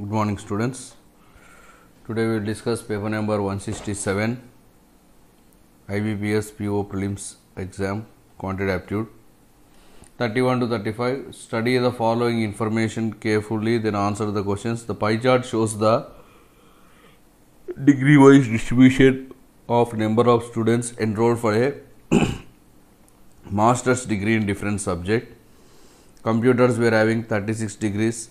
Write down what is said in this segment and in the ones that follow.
good morning students today we will discuss paper number 167 ibps po prelims exam quantitative aptitude 31 to 35 study the following information carefully then answer the questions the pie chart shows the degree wise distribution of number of students enrolled for a master's degree in different subject computers were having 36 degrees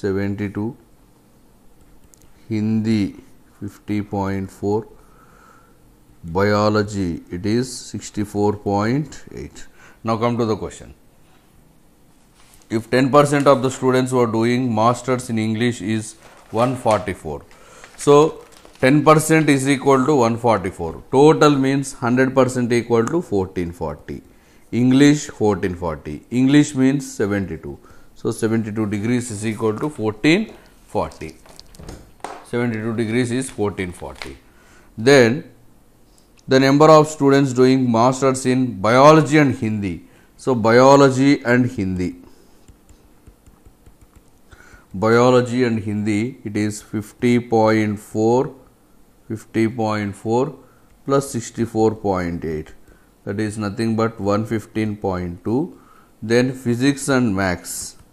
72 Hindi 50.4 biology it is 64.8 now come to the question if 10 percent of the students who are doing masters in english is 144 so 10 percent is equal to 144 total means 100 percent equal to 1440 english 1440 english means 72 so, 72 degrees is equal to 1440. 72 degrees is 1440. Then the number of students doing masters in biology and Hindi. So, biology and Hindi. Biology and Hindi it is 50.4 50.4 plus 64.8 that is nothing but 115.2 then physics and max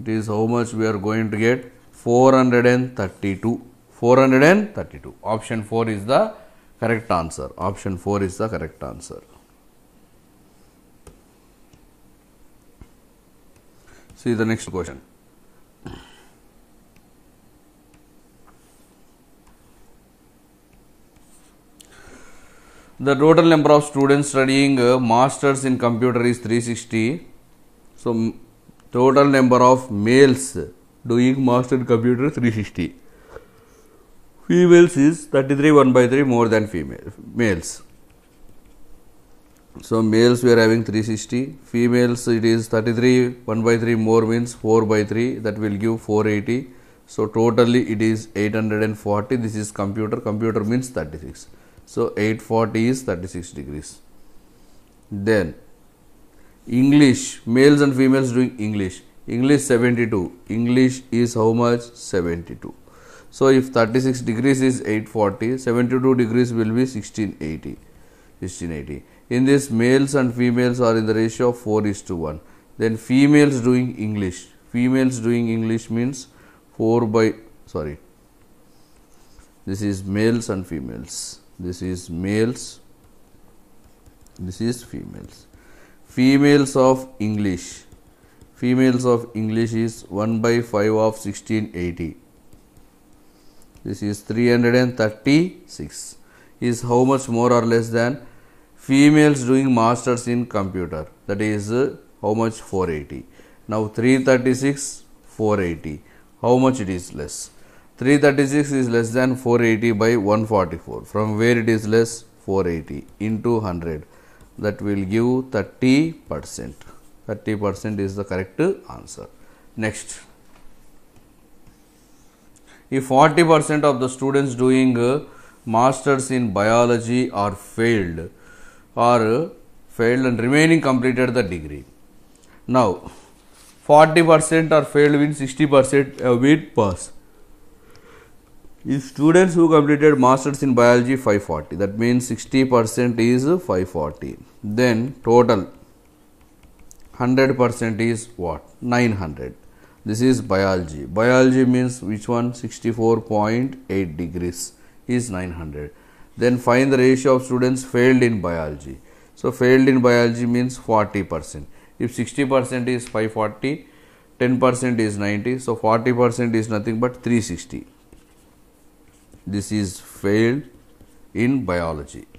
it is how much we are going to get 432 432 option 4 is the correct answer option 4 is the correct answer see the next question the total number of students studying uh, masters in computer is 360 so total number of males doing master computer 360 females is 33 1 by 3 more than female males so males we are having 360 females it is 33 1 by 3 more means 4 by 3 that will give 480 so totally it is 840 this is computer computer means 36 so 840 is 36 degrees then English, males and females doing English. English 72. English is how much? 72. So, if 36 degrees is 840, 72 degrees will be 1680. 1680. In this, males and females are in the ratio of 4 is to 1. Then, females doing English. Females doing English means 4 by, sorry, this is males and females. This is males, this is females. Females of English. Females of English is 1 by 5 of 1680. This is 336. Is how much more or less than females doing masters in computer that is uh, how much 480 now 336 480 how much it is less 336 is less than 480 by 144 from where it is less 480 into 100 that will give 30 percent. 30 percent is the correct answer. Next, if 40 percent of the students doing uh, masters in biology are failed or uh, failed and remaining completed the degree. Now, 40 percent are failed means 60 percent uh, will pass. If students who completed masters in biology 540 that means 60 percent is 540 then total 100 percent is what 900 this is biology biology means which one 64.8 degrees is 900 then find the ratio of students failed in biology so failed in biology means 40 percent if 60 percent is 540 10 percent is 90 so 40 percent is nothing but 360 this is failed in biology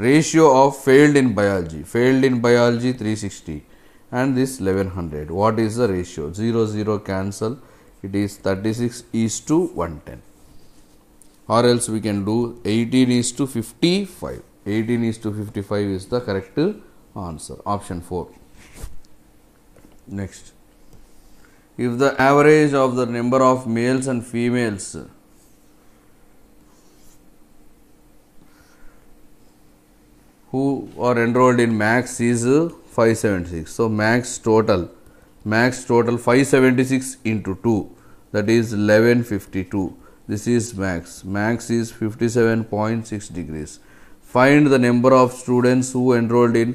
ratio of failed in biology, failed in biology 360 and this 1100. What is the ratio? 0 0 cancel, it is 36 is to 110 or else we can do 18 is to 55. 18 is to 55 is the correct answer, option 4. Next, if the average of the number of males and females who are enrolled in max is 576. So, max total max total 576 into 2 that is 1152 this is max max is 57.6 degrees find the number of students who enrolled in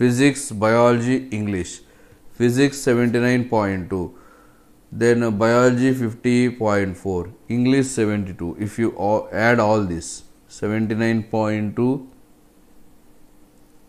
physics biology english physics 79.2 then biology 50.4 english 72 if you add all this 79.2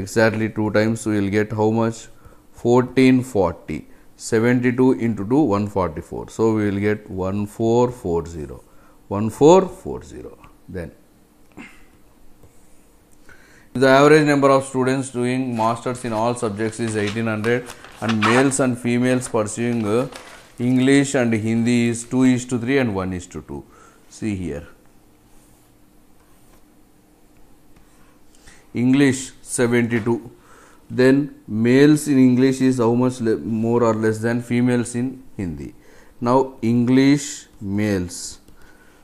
exactly 2 times we will get how much 1440 72 into 2 144 so we will get 1440 1440 then the average number of students doing masters in all subjects is 1800 and males and females pursuing uh, english and hindi is 2 is to 3 and 1 is to 2 see here English 72 then males in English is how much more or less than females in Hindi. Now English males.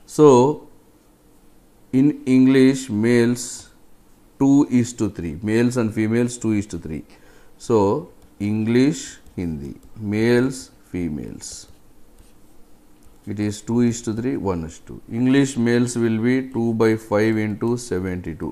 So in English males 2 is to 3 males and females 2 is to 3. So English Hindi males females it is 2 is to 3 1 is to 2 English males will be 2 by 5 into 72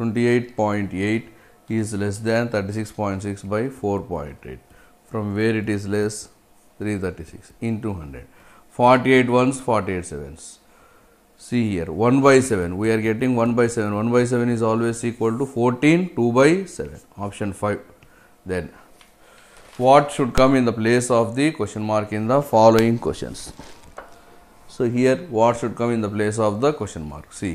28.8 is less than 36.6 by 4.8 from where it is less 336 in 200 48 ones 48 sevens see here 1 by 7 we are getting 1 by 7 1 by 7 is always equal to 14 2 by 7 option 5 then what should come in the place of the question mark in the following questions so here what should come in the place of the question mark see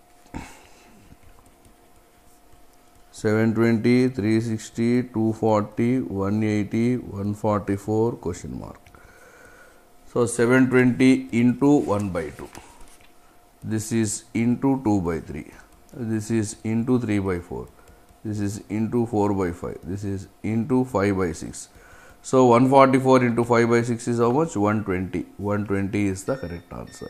720, 360, 240, 180, 144 question mark. So 720 into 1 by 2. This is into 2 by 3. This is into 3 by 4. This is into 4 by 5. This is into 5 by 6. So 144 into 5 by 6 is how much? 120. 120 is the correct answer.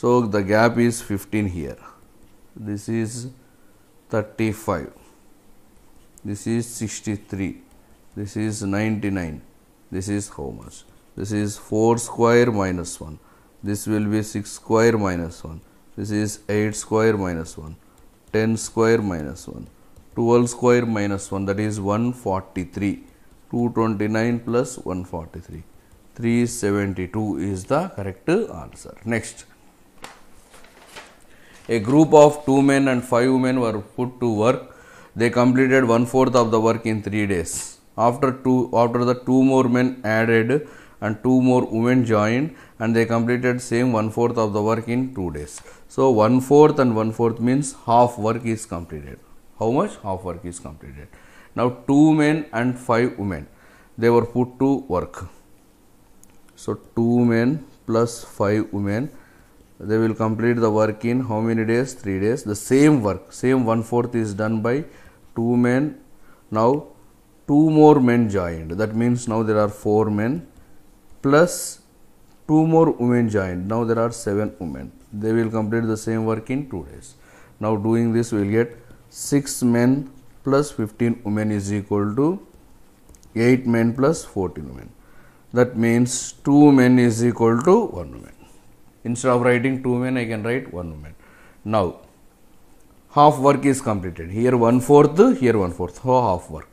So, the gap is 15 here, this is 35, this is 63, this is 99, this is how much? This is 4 square minus 1, this will be 6 square minus 1, this is 8 square minus 1, 10 square minus 1, 12 square minus 1 that is 143, 229 plus 143. 372 is the correct answer. Next, a group of two men and five women were put to work. They completed one fourth of the work in three days. After two, after the two more men added and two more women joined, and they completed same one fourth of the work in two days. So one fourth and one fourth means half work is completed. How much half work is completed? Now two men and five women they were put to work so two men plus five women they will complete the work in how many days three days the same work same one fourth is done by two men now two more men joined that means now there are four men plus two more women joined now there are seven women they will complete the same work in two days now doing this we will get six men plus 15 women is equal to 8 men plus 14 women that means 2 men is equal to 1 woman. Instead of writing 2 men, I can write 1 woman. Now, half work is completed. Here 1 fourth, here 1 fourth, so half work.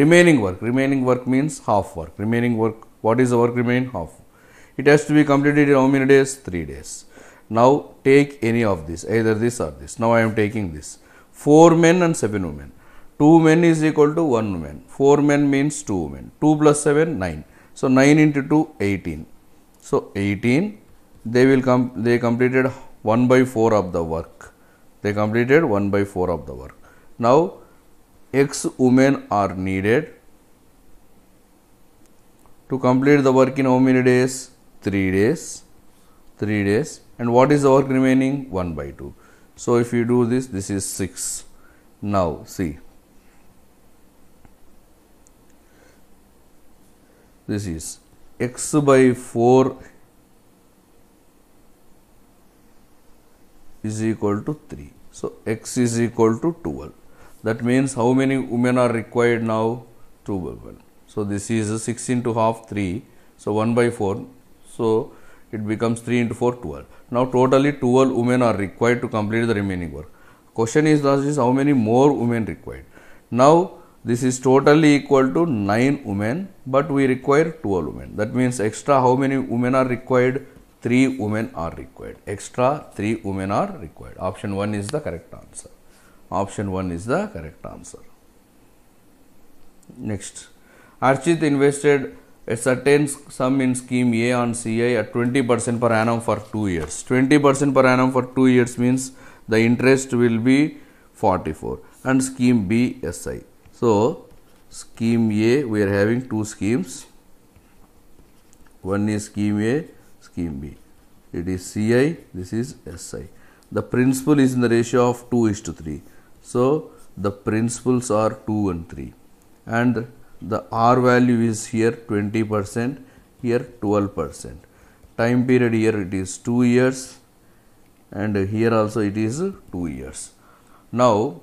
Remaining work, remaining work means half work. Remaining work, what is the work remain? Half. It has to be completed in how many days? 3 days. Now, take any of this, either this or this. Now, I am taking this. 4 men and 7 women. 2 men is equal to 1 woman. 4 men means 2 women. 2 plus 7, 9. So 9 into 2, 18. So 18, they will come, they completed 1 by 4 of the work. They completed 1 by 4 of the work. Now X women are needed to complete the work in how many days? 3 days. 3 days. And what is the work remaining? 1 by 2. So if you do this, this is 6. Now see this is x by 4 is equal to 3. So, x is equal to 12. That means, how many women are required now? 12. 1. So, this is 6 into half 3. So, 1 by 4. So, it becomes 3 into 4 12. Now, totally 12 women are required to complete the remaining work. Question is is how many more women required. Now, this is totally equal to 9 women, but we require 12 women. That means extra how many women are required? 3 women are required. Extra 3 women are required. Option 1 is the correct answer. Option 1 is the correct answer. Next, Archit invested a certain sum in scheme A on CI at 20 percent per annum for 2 years. 20 percent per annum for 2 years means the interest will be 44 and scheme B SI. So, scheme A we are having two schemes one is scheme A, scheme B. It is CI, this is SI. The principal is in the ratio of 2 is to 3. So, the principals are 2 and 3 and the R value is here 20 percent, here 12 percent. Time period here it is 2 years and here also it is 2 years. Now,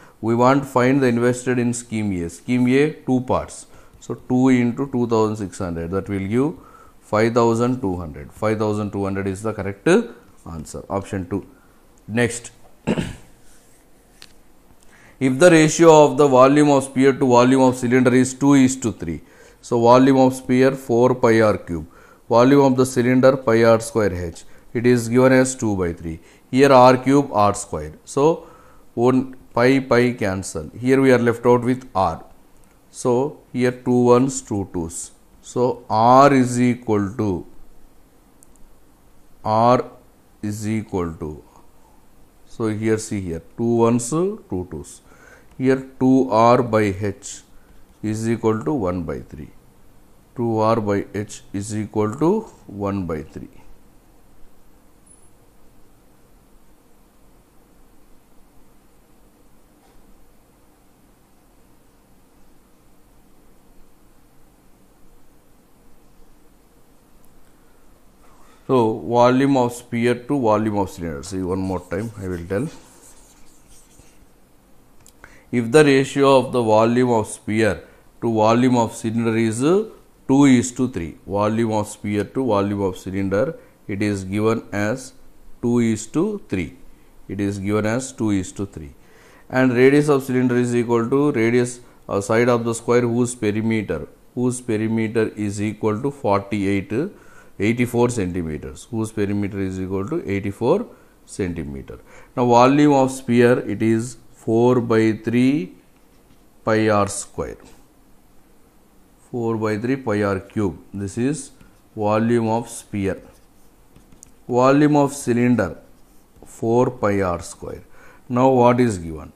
we want to find the invested in scheme A. Scheme A, two parts. So, 2 into 2600 that will give 5200. 5200 is the correct answer, option 2. Next, if the ratio of the volume of sphere to volume of cylinder is 2 is to 3. So, volume of sphere 4 pi r cube, volume of the cylinder pi r square h. It is given as 2 by 3. Here r cube r square. So, one pi pi cancel. Here we are left out with r. So, here 2 ones, 2 twos. So, r is equal to r is equal to. So, here see here 2 ones, 2 twos. Here 2 r by h is equal to 1 by 3. 2 r by h is equal to 1 by 3. So, volume of sphere to volume of cylinder. See one more time I will tell. If the ratio of the volume of sphere to volume of cylinder is 2 is to 3, volume of sphere to volume of cylinder it is given as 2 is to 3. It is given as 2 is to 3 and radius of cylinder is equal to radius or uh, side of the square whose perimeter whose perimeter is equal to 48 84 centimeters whose perimeter is equal to 84 centimeter. Now, volume of sphere it is 4 by 3 pi r square 4 by 3 pi r cube this is volume of sphere. Volume of cylinder 4 pi r square. Now, what is given?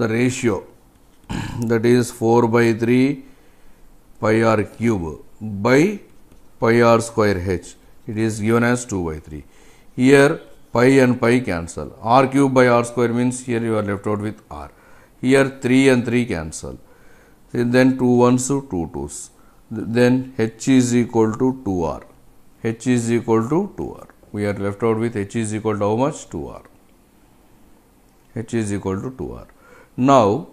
The ratio that is 4 by 3 pi r cube by pi r square h. It is given as 2 by 3. Here pi and pi cancel. r cube by r square means here you are left out with r. Here 3 and 3 cancel. Then 2 1s to 2 2s. Then h is equal to 2r. h is equal to 2r. We are left out with h is equal to how much? 2r. h is equal to 2r. Now,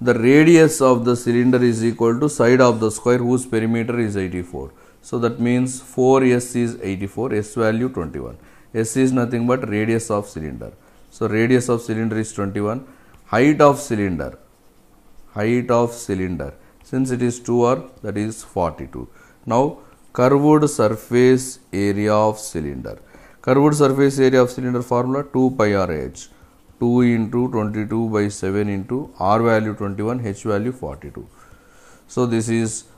the radius of the cylinder is equal to side of the square whose perimeter is 84. So that means 4S is 84, S value 21. S is nothing but radius of cylinder. So radius of cylinder is 21. Height of cylinder, height of cylinder, since it is 2R that is 42. Now curved surface area of cylinder. Curved surface area of cylinder formula 2 pi r h. 2 into 22 by 7 into r value 21 h value 42. So this is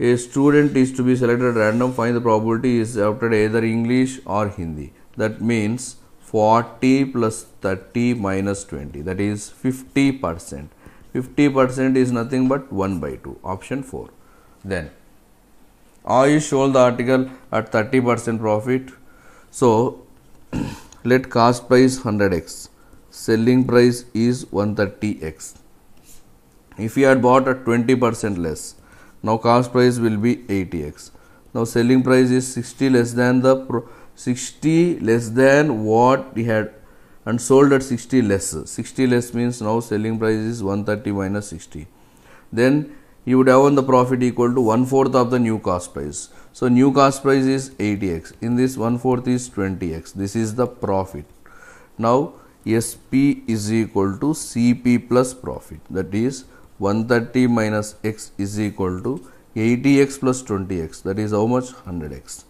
A student is to be selected at random. Find the probability is opted either English or Hindi. That means 40 plus 30 minus 20. That is 50 percent. 50 percent is nothing but 1 by 2. Option 4. Then you sold the article at 30 percent profit. So let cost price 100x. Selling price is 130x. If you had bought at 20 percent less now cost price will be 80x. Now selling price is 60 less than the 60 less than what he had and sold at 60 less. 60 less means now selling price is 130 minus 60. Then you would have on the profit equal to one fourth of the new cost price. So new cost price is 80x. In this one fourth is 20x. This is the profit. Now SP is equal to CP plus profit. That is 130 minus x is equal to 80x plus 20x that is how much 100x.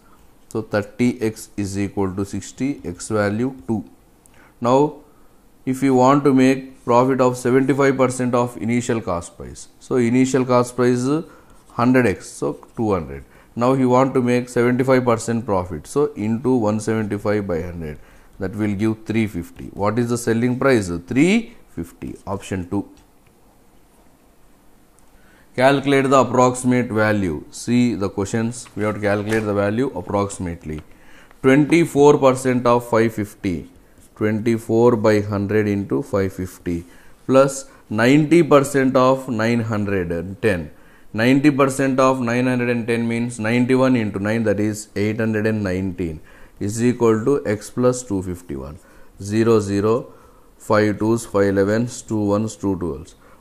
So 30x is equal to 60 x value 2. Now if you want to make profit of 75 percent of initial cost price. So initial cost price is 100x so 200. Now you want to make 75 percent profit so into 175 by 100 that will give 350. What is the selling price? 350 option 2. Calculate the approximate value. See the questions. We have to calculate the value approximately. 24 percent of 550. 24 by 100 into 550 plus 90 percent of 910. 90 percent of 910 means 91 into 9 that is 819 is equal to x plus 251. 0, 0, 5 2s, 5 11s, 2 1s, 2 12s.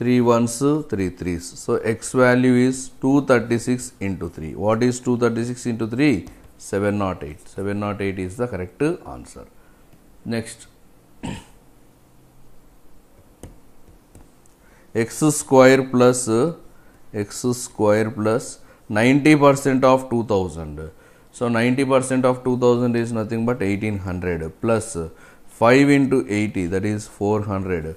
3 ones 3 threes so x value is 236 into 3 what is 236 into 3 708 708 is the correct answer next x square plus x square plus 90 percent of 2000 so 90 percent of 2000 is nothing but 1800 plus 5 into 80 that is 400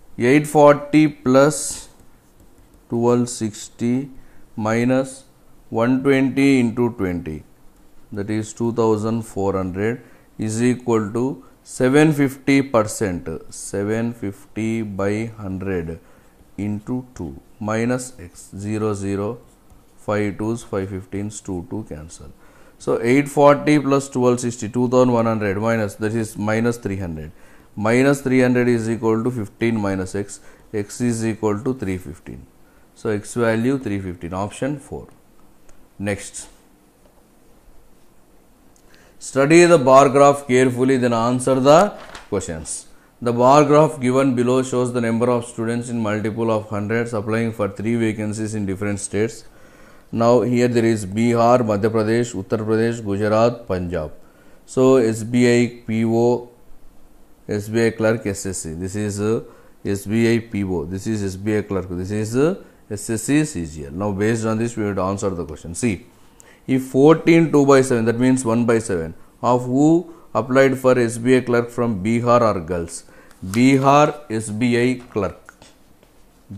840 plus 1260 minus 120 into 20 that is 2400 is equal to 750 percent 750 by 100 into 2 minus x 0 0 5 2's 5 15's 2 2 cancel. So, 840 plus 1260 2100 minus that is minus 300 minus 300 is equal to 15 minus x x is equal to 315 so x value 315 option 4 next study the bar graph carefully then answer the questions the bar graph given below shows the number of students in multiple of hundreds applying for three vacancies in different states now here there is bihar madhya pradesh uttar pradesh gujarat punjab so sbi po SBI clerk SSC. This is uh, SBI PO. This is SBI clerk. This is uh, SSC CGL. Now, based on this, we have answer the question. See, if 14 2 by 7, that means 1 by 7, of who applied for SBI clerk from Bihar or girls? Bihar SBI clerk.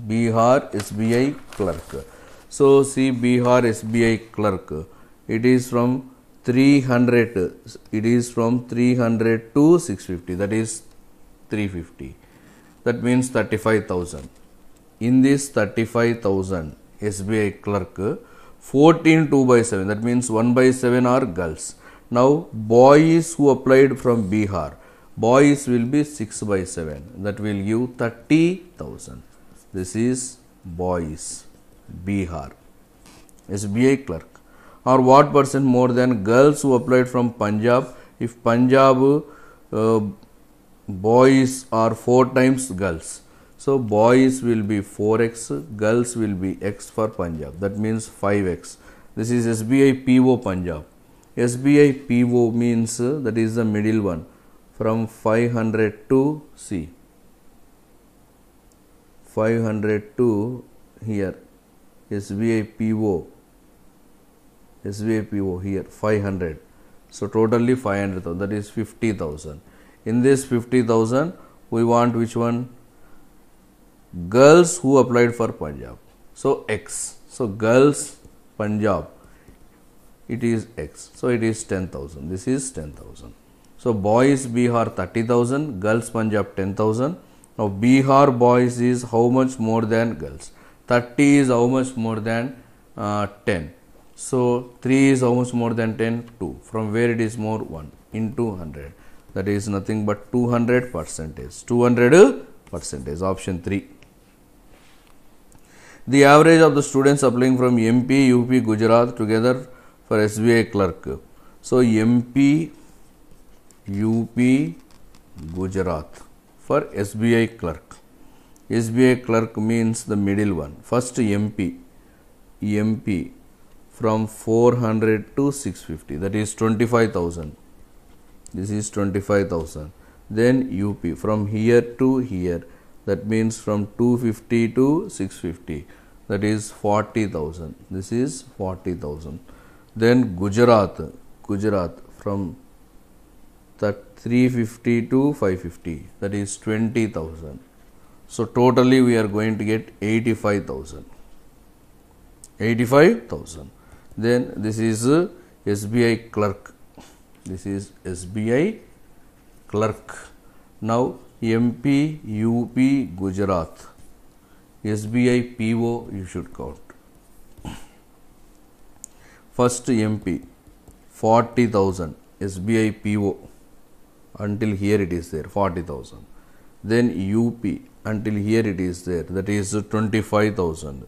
Bihar SBI clerk. So, see Bihar SBI clerk. It is from 300 it is from 300 to 650 that is 350 that means 35000 in this 35000 SBI clerk 14 2 by 7 that means 1 by 7 are girls now boys who applied from Bihar boys will be 6 by 7 that will give 30000 this is boys Bihar SBI clerk or what percent more than girls who applied from Punjab if Punjab uh, boys are 4 times girls. So, boys will be 4x, girls will be x for Punjab that means 5x. This is SBI PO Punjab. SBI PO means uh, that is the middle one from 500 to C. 500 to here SBI PO SVPO here 500. So, totally 500,000 that is 50,000. In this 50,000 we want which one? Girls who applied for Punjab. So, X. So, girls Punjab it is X. So, it is 10,000. This is 10,000. So, boys Bihar 30,000, girls Punjab 10,000. Now, Bihar boys is how much more than girls? 30 is how much more than uh, 10. So 3 is almost more than 10, 2. From where it is more 1 into 100. That is nothing but 200 percentage. 200 percentage. Option 3. The average of the students applying from MP, UP, Gujarat together for SBI clerk. So MP, UP, Gujarat for SBI clerk. SBI clerk means the middle one. First MP, MP from 400 to 650 that is 25000 this is 25000 then UP from here to here that means from 250 to 650 that is 40000 this is 40000 then Gujarat Gujarat from that 350 to 550 that is 20000 so totally we are going to get 85000 85000 then this is uh, SBI clerk. This is SBI clerk. Now MP, UP, Gujarat. SBI PO you should count. First MP 40,000 SBI PO until here it is there 40,000. Then UP until here it is there that is 25,000.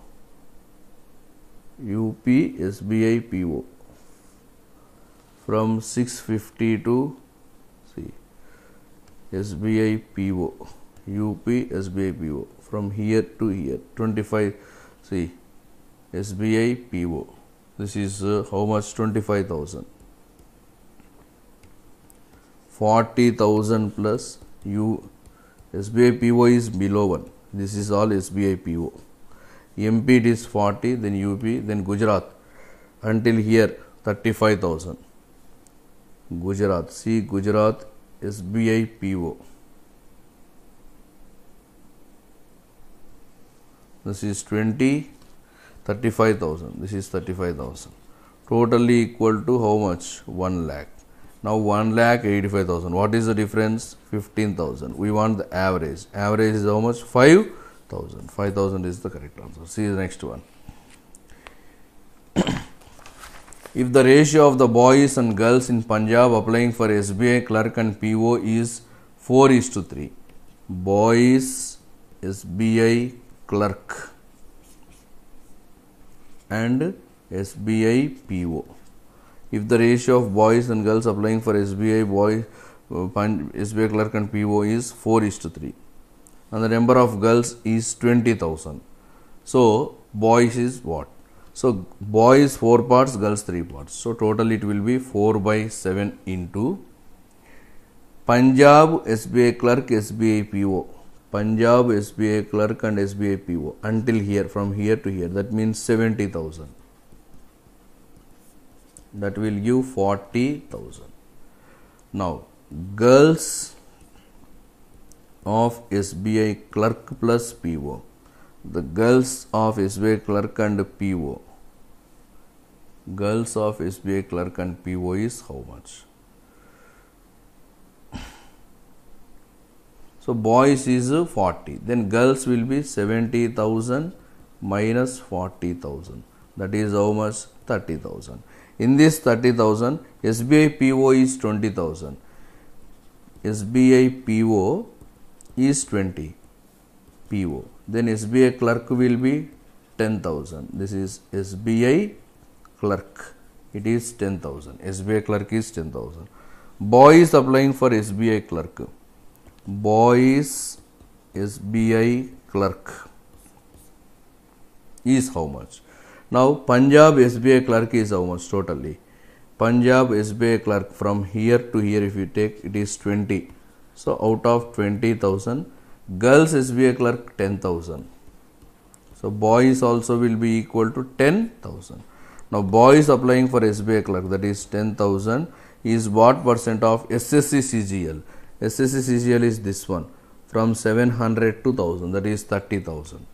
UP SBI PO from 650 to see SBI PO UP SBI PO from here to here 25 see SBI PO this is uh, how much 25,000 40,000 plus U SBI PO is below 1 this is all SBI PO MP it is 40, then UP, then Gujarat until here 35,000. Gujarat, see Gujarat SBI PO. This is 20, 35,000. This is 35,000. Totally equal to how much? 1 lakh. Now 1 lakh 85,000. What is the difference? 15,000. We want the average. Average is how much? 5 thousand. Five thousand is the correct answer. See the next one. if the ratio of the boys and girls in Punjab applying for SBI clerk and PO is 4 is to 3, boys SBI clerk and SBI PO. If the ratio of boys and girls applying for SBI boy uh, SBI clerk and PO is 4 is to 3, and the number of girls is 20,000. So, boys is what? So, boys 4 parts, girls 3 parts. So, total it will be 4 by 7 into Punjab SBA clerk SBA PO. Punjab SBA clerk and SBA PO until here from here to here that means 70,000. That will give 40,000. Now, girls of SBI clerk plus PO. The girls of SBI clerk and PO. Girls of SBI clerk and PO is how much? So boys is 40. Then girls will be 70,000 minus 40,000. That is how much? 30,000. In this 30,000, SBI PO is 20,000. SBI PO is 20 PO. Then SBI clerk will be 10,000. This is SBI clerk. It is 10,000. SBI clerk is 10,000. Boy is applying for SBI clerk. Boy is SBI clerk is how much? Now Punjab SBI clerk is how much totally? Punjab SBI clerk from here to here if you take it is 20 so out of 20,000, girls SBA clerk 10,000. So boys also will be equal to 10,000. Now boys applying for SBA clerk that is 10,000 is what percent of SSC CGL? SSC CGL is this one from 700 to 1000 that is 30,000.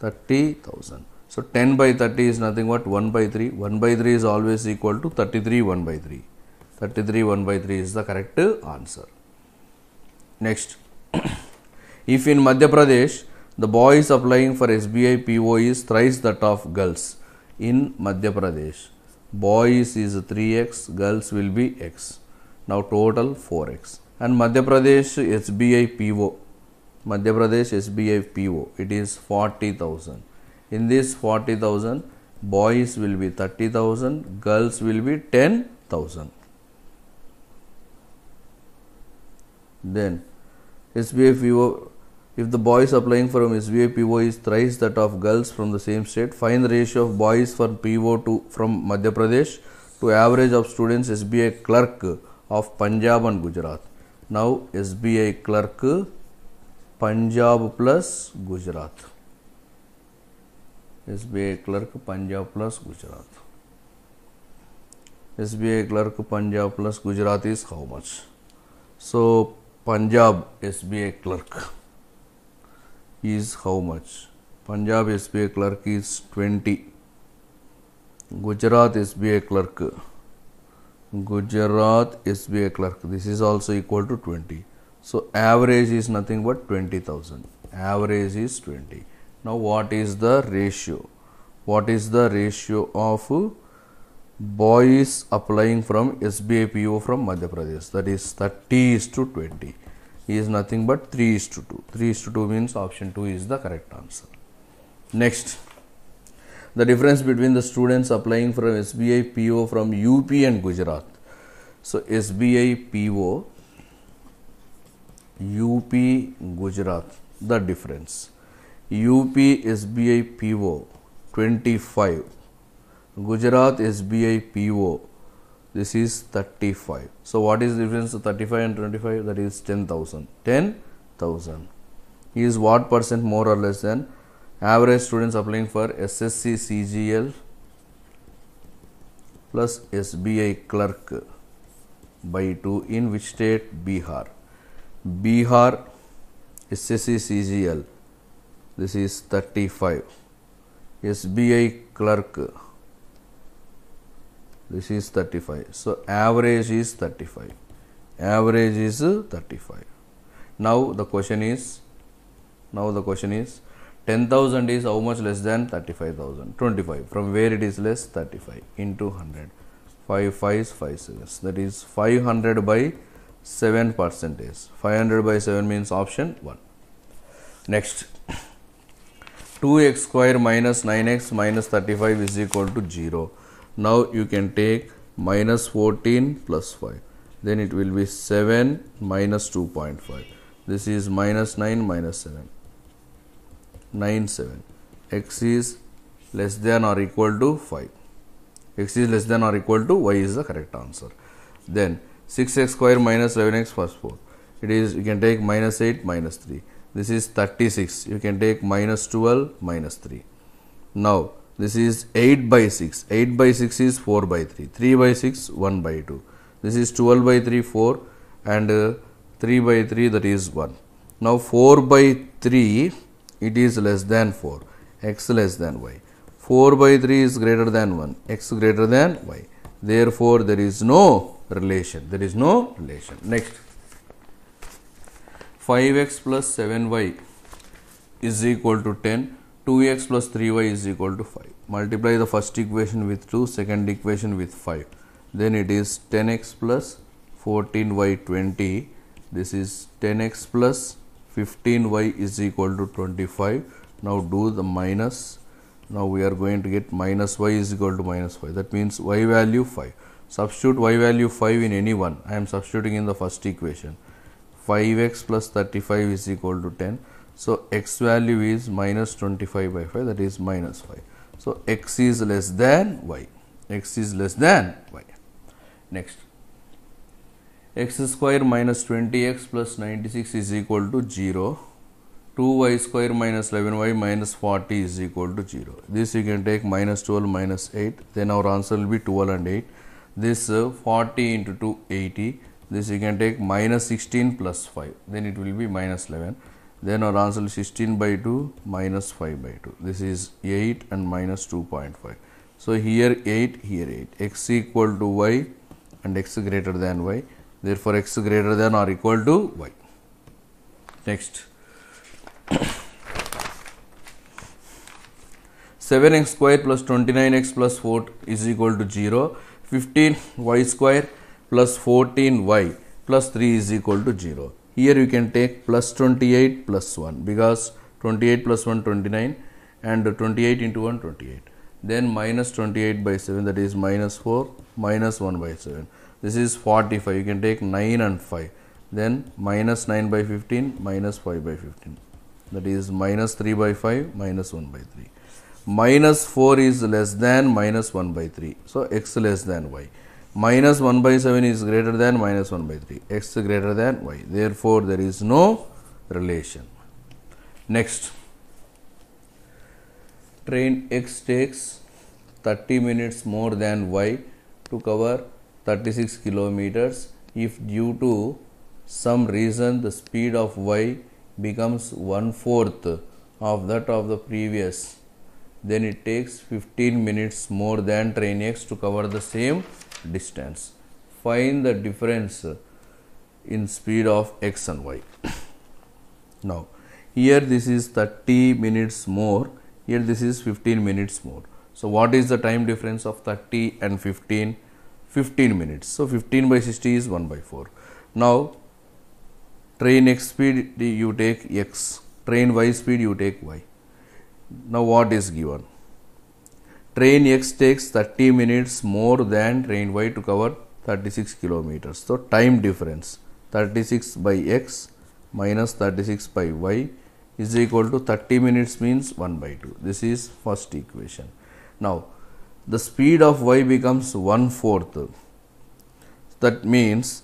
30,000. So 10 by 30 is nothing but 1 by 3. 1 by 3 is always equal to 33 1 by 3. 33 1 by 3 is the correct answer. Next, if in Madhya Pradesh the boys applying for SBI PO is thrice that of girls in Madhya Pradesh, boys is 3x, girls will be x. Now total 4x. And Madhya Pradesh SBI PO, Madhya Pradesh SBI PO, it is 40,000. In this 40,000, boys will be 30,000, girls will be 10,000. Then SBA PO if the boys applying for SBA PO is thrice that of girls from the same state, find the ratio of boys for PO to from Madhya Pradesh to average of students SBA clerk of Punjab and Gujarat. Now SBA clerk Punjab plus Gujarat. SBA clerk Punjab plus Gujarat. SBA clerk Punjab plus Gujarat is how much? So Punjab SBA clerk is how much? Punjab SBA clerk is 20. Gujarat SBA clerk. Gujarat SBA clerk. This is also equal to 20. So average is nothing but 20,000. Average is 20. Now what is the ratio? What is the ratio of boy is applying from SBI PO from Madhya Pradesh that is 30 is to 20 he is nothing but 3 is to 2 3 is to 2 means option 2 is the correct answer next the difference between the students applying from SBI PO from UP and Gujarat so SBI PO UP Gujarat the difference UP SBI PO 25 Gujarat SBI PO this is 35. So, what is the difference 35 and 25 that is 10,000. 10,000 is what percent more or less than average students applying for SSC CGL plus SBI clerk by 2 in which state Bihar. Bihar SSC CGL this is 35 SBI clerk this is 35 so average is 35 average is 35 now the question is now the question is 10000 is how much less than 35000 25 from where it is less 35 into 100 5 5 is 5 seconds that is 500 by 7 percentage 500 by 7 means option 1 next 2x square minus 9x minus 35 is equal to 0 now you can take minus 14 plus 5 then it will be 7 minus 2.5 this is minus 9 minus 7 9 7 x is less than or equal to 5 x is less than or equal to y is the correct answer then 6x square minus 11x plus 4 it is you can take minus 8 minus 3 this is 36 you can take minus 12 minus 3 now this is 8 by 6. 8 by 6 is 4 by 3. 3 by 6, 1 by 2. This is 12 by 3, 4 and uh, 3 by 3 that is 1. Now 4 by 3 it is less than 4. x less than y. 4 by 3 is greater than 1. x greater than y. Therefore, there is no relation. There is no relation. Next. 5x plus 7y is equal to 10 2x plus 3y is equal to 5. Multiply the first equation with 2, second equation with 5. Then it is 10x plus 14y 20. This is 10x plus 15y is equal to 25. Now do the minus. Now we are going to get minus y is equal to minus 5. That means y value 5. Substitute y value 5 in any one. I am substituting in the first equation. 5x plus 35 is equal to 10. So x value is minus 25 by 5 that is minus 5. So x is less than y. x is less than y. Next x square minus 20x plus 96 is equal to 0. 2y square minus 11y minus 40 is equal to 0. This you can take minus 12 minus 8 then our answer will be 12 and 8. This uh, 40 into 2 80 this you can take minus 16 plus 5 then it will be minus 11 then our answer is 16 by 2 minus 5 by 2 this is 8 and minus 2.5 so here 8 here 8 x equal to y and x greater than y therefore x greater than or equal to y next 7x square plus 29x plus 4 is equal to 0 15 y square plus 14 y plus 3 is equal to 0 here you can take plus 28 plus 1 because 28 plus 1 29 and 28 into 1 28 then minus 28 by 7 that is minus 4 minus 1 by 7 this is 45 you can take 9 and 5 then minus 9 by 15 minus 5 by 15 that is minus 3 by 5 minus 1 by 3 minus 4 is less than minus 1 by 3 so x less than y minus 1 by 7 is greater than minus 1 by 3 x greater than y therefore there is no relation next train x takes 30 minutes more than y to cover 36 kilometers if due to some reason the speed of y becomes one fourth of that of the previous then it takes 15 minutes more than train x to cover the same distance find the difference in speed of x and y now here this is 30 minutes more here this is 15 minutes more so what is the time difference of 30 and 15 15 minutes so 15 by 60 is 1 by 4 now train x speed you take x train y speed you take y now what is given train X takes 30 minutes more than train Y to cover 36 kilometers. So, time difference 36 by X minus 36 by Y is equal to 30 minutes means 1 by 2. This is first equation. Now, the speed of Y becomes 1 fourth. That means,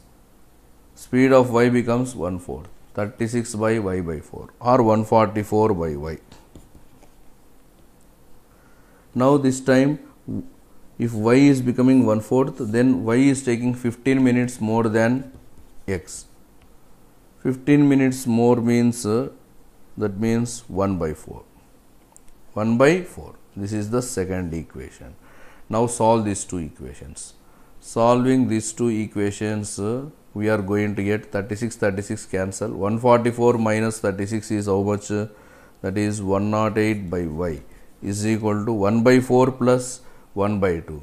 speed of Y becomes 1 fourth 36 by Y by 4 or 144 by Y now this time if y is becoming 1 fourth then y is taking 15 minutes more than x 15 minutes more means uh, that means 1 by 4 1 by 4 this is the second equation now solve these two equations solving these two equations uh, we are going to get 36 36 cancel 144 minus 36 is how much uh, that is 108 by y is equal to 1 by 4 plus 1 by 2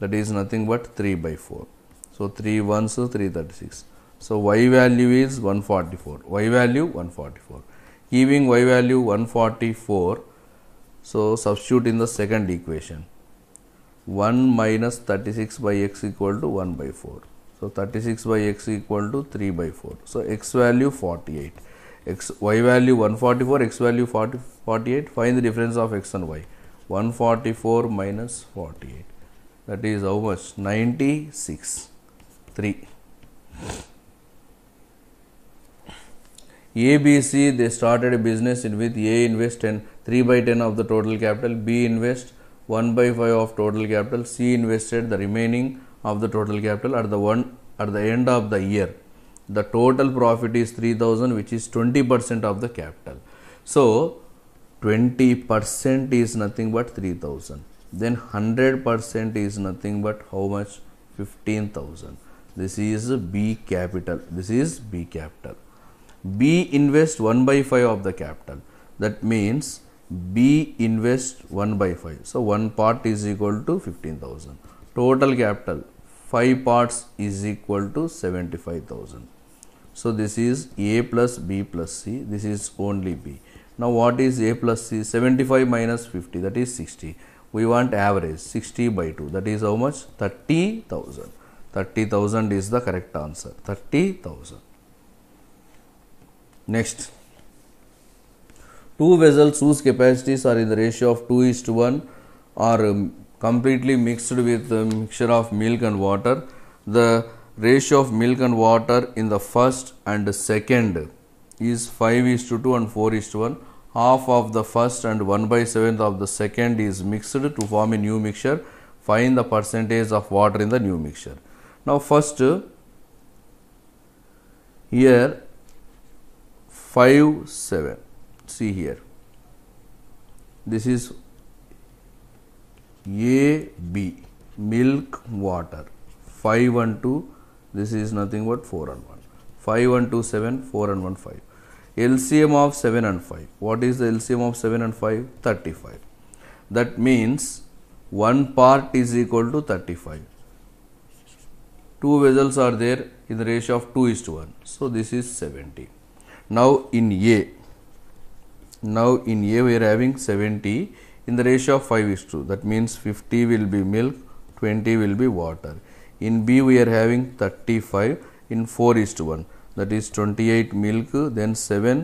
that is nothing but 3 by 4. So 3 1 so 336. So y value is 144. Y value 144. Giving y value 144. So substitute in the second equation. 1 minus 36 by x equal to 1 by 4. So 36 by x equal to 3 by 4. So x value 48 x y value 144 x value 40, 48 find the difference of x and y 144 minus 48 that is how much 96 3 ABC they started a business in with A invest 10 3 by 10 of the total capital B invest 1 by 5 of total capital C invested the remaining of the total capital at the one at the end of the year the total profit is 3000 which is 20% of the capital so 20% is nothing but 3000 then 100% is nothing but how much 15000 this is b capital this is b capital b invest 1 by 5 of the capital that means b invest 1 by 5 so one part is equal to 15000 total capital 5 parts is equal to 75000 so, this is a plus b plus c, this is only b. Now, what is a plus c? 75 minus 50 that is 60. We want average 60 by 2 that is how much? 30,000. 30,000 is the correct answer 30,000. Next, two vessels whose capacities are in the ratio of 2 is to 1 are um, completely mixed with a mixture of milk and water. The ratio of milk and water in the first and second is 5 is to 2 and 4 is to 1 half of the first and 1 by 7th of the second is mixed to form a new mixture find the percentage of water in the new mixture now first here 5 7 see here this is a b milk water 5 and 2 this is nothing but 4 and 1. 5 and 2, 7, 4 and 1, 5. LCM of 7 and 5. What is the LCM of 7 and 5? 35. That means 1 part is equal to 35. Two vessels are there in the ratio of 2 is to 1. So, this is 70. Now, in A, now in A we are having 70 in the ratio of 5 is 2. That means 50 will be milk, 20 will be water. In B we are having 35 in 4 is to 1 that is 28 milk then 7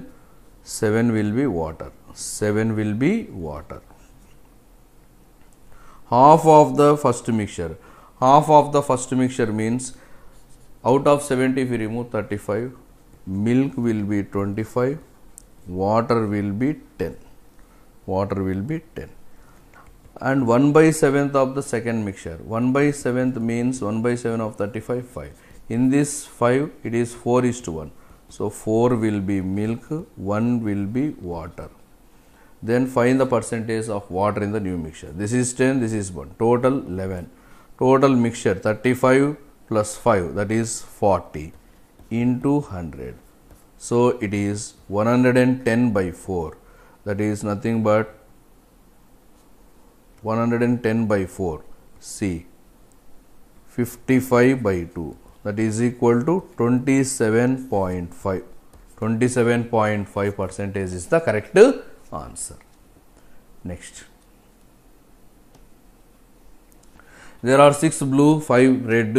7 will be water 7 will be water. Half of the first mixture half of the first mixture means out of 70 if we remove 35 milk will be 25 water will be 10 water will be 10 and 1 by 7th of the second mixture 1 by 7th means 1 by 7 of 35 5 in this 5 it is 4 is to 1 so 4 will be milk 1 will be water then find the percentage of water in the new mixture this is 10 this is 1 total 11 total mixture 35 plus 5 that is 40 into 100 so it is 110 by 4 that is nothing but 110 by 4 C 55 by 2 that is equal to 27.5 27.5 percentage is the correct answer. Next. There are 6 blue, 5 red,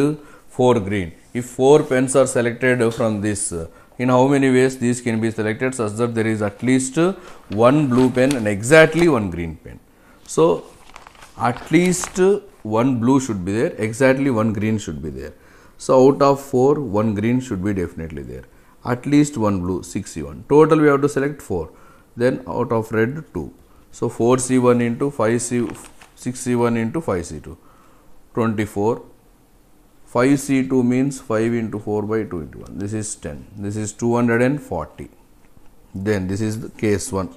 4 green. If 4 pens are selected from this, in how many ways these can be selected such that there is at least 1 blue pen and exactly 1 green pen. So, at least one blue should be there, exactly one green should be there. So, out of 4, one green should be definitely there. At least one blue, 6 C1. Total we have to select 4. Then out of red, 2. So, 4 C1 into 5 C, 6 C1 into 5 C2, 24. 5 C2 means 5 into 4 by 2 into 1. This is 10. This is 240. Then this is the case 1.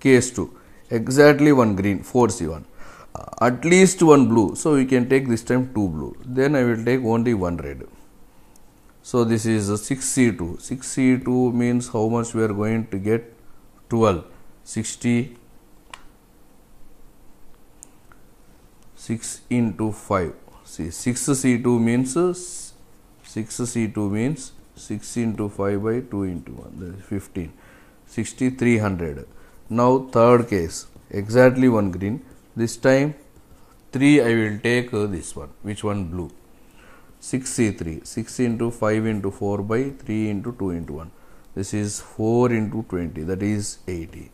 Case 2. Exactly one green, 4 C1 at least one blue so we can take this time two blue then I will take only one red so this is 6C2 6C2 means how much we are going to get 12 60 6 into 5 see 6C2 means 6C2 means 6 into 5 by 2 into 1 that is 15 6300 now third case exactly one green this time 3 I will take this one, which one blue. 6C3, 6 into 5 into 4 by 3 into 2 into 1. This is 4 into 20, that is 80.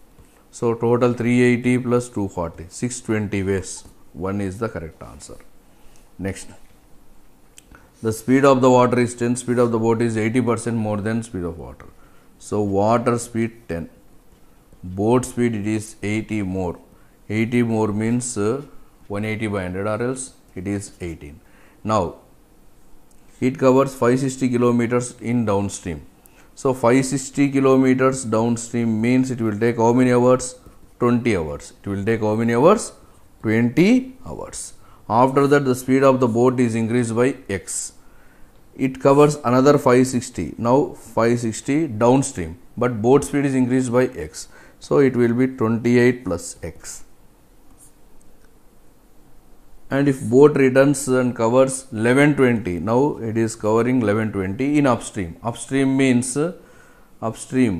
So, total 380 plus 240, 620 ways. 1 is the correct answer. Next, the speed of the water is 10, speed of the boat is 80 percent more than speed of water. So, water speed 10, boat speed it is 80 more. 80 more means uh, 180 by 100 or else it is 18. Now, it covers 560 kilometers in downstream. So, 560 kilometers downstream means it will take how many hours? 20 hours. It will take how many hours? 20 hours. After that, the speed of the boat is increased by x. It covers another 560. Now, 560 downstream, but boat speed is increased by x. So, it will be 28 plus x and if boat returns and covers 1120 now it is covering 1120 in upstream upstream means uh, upstream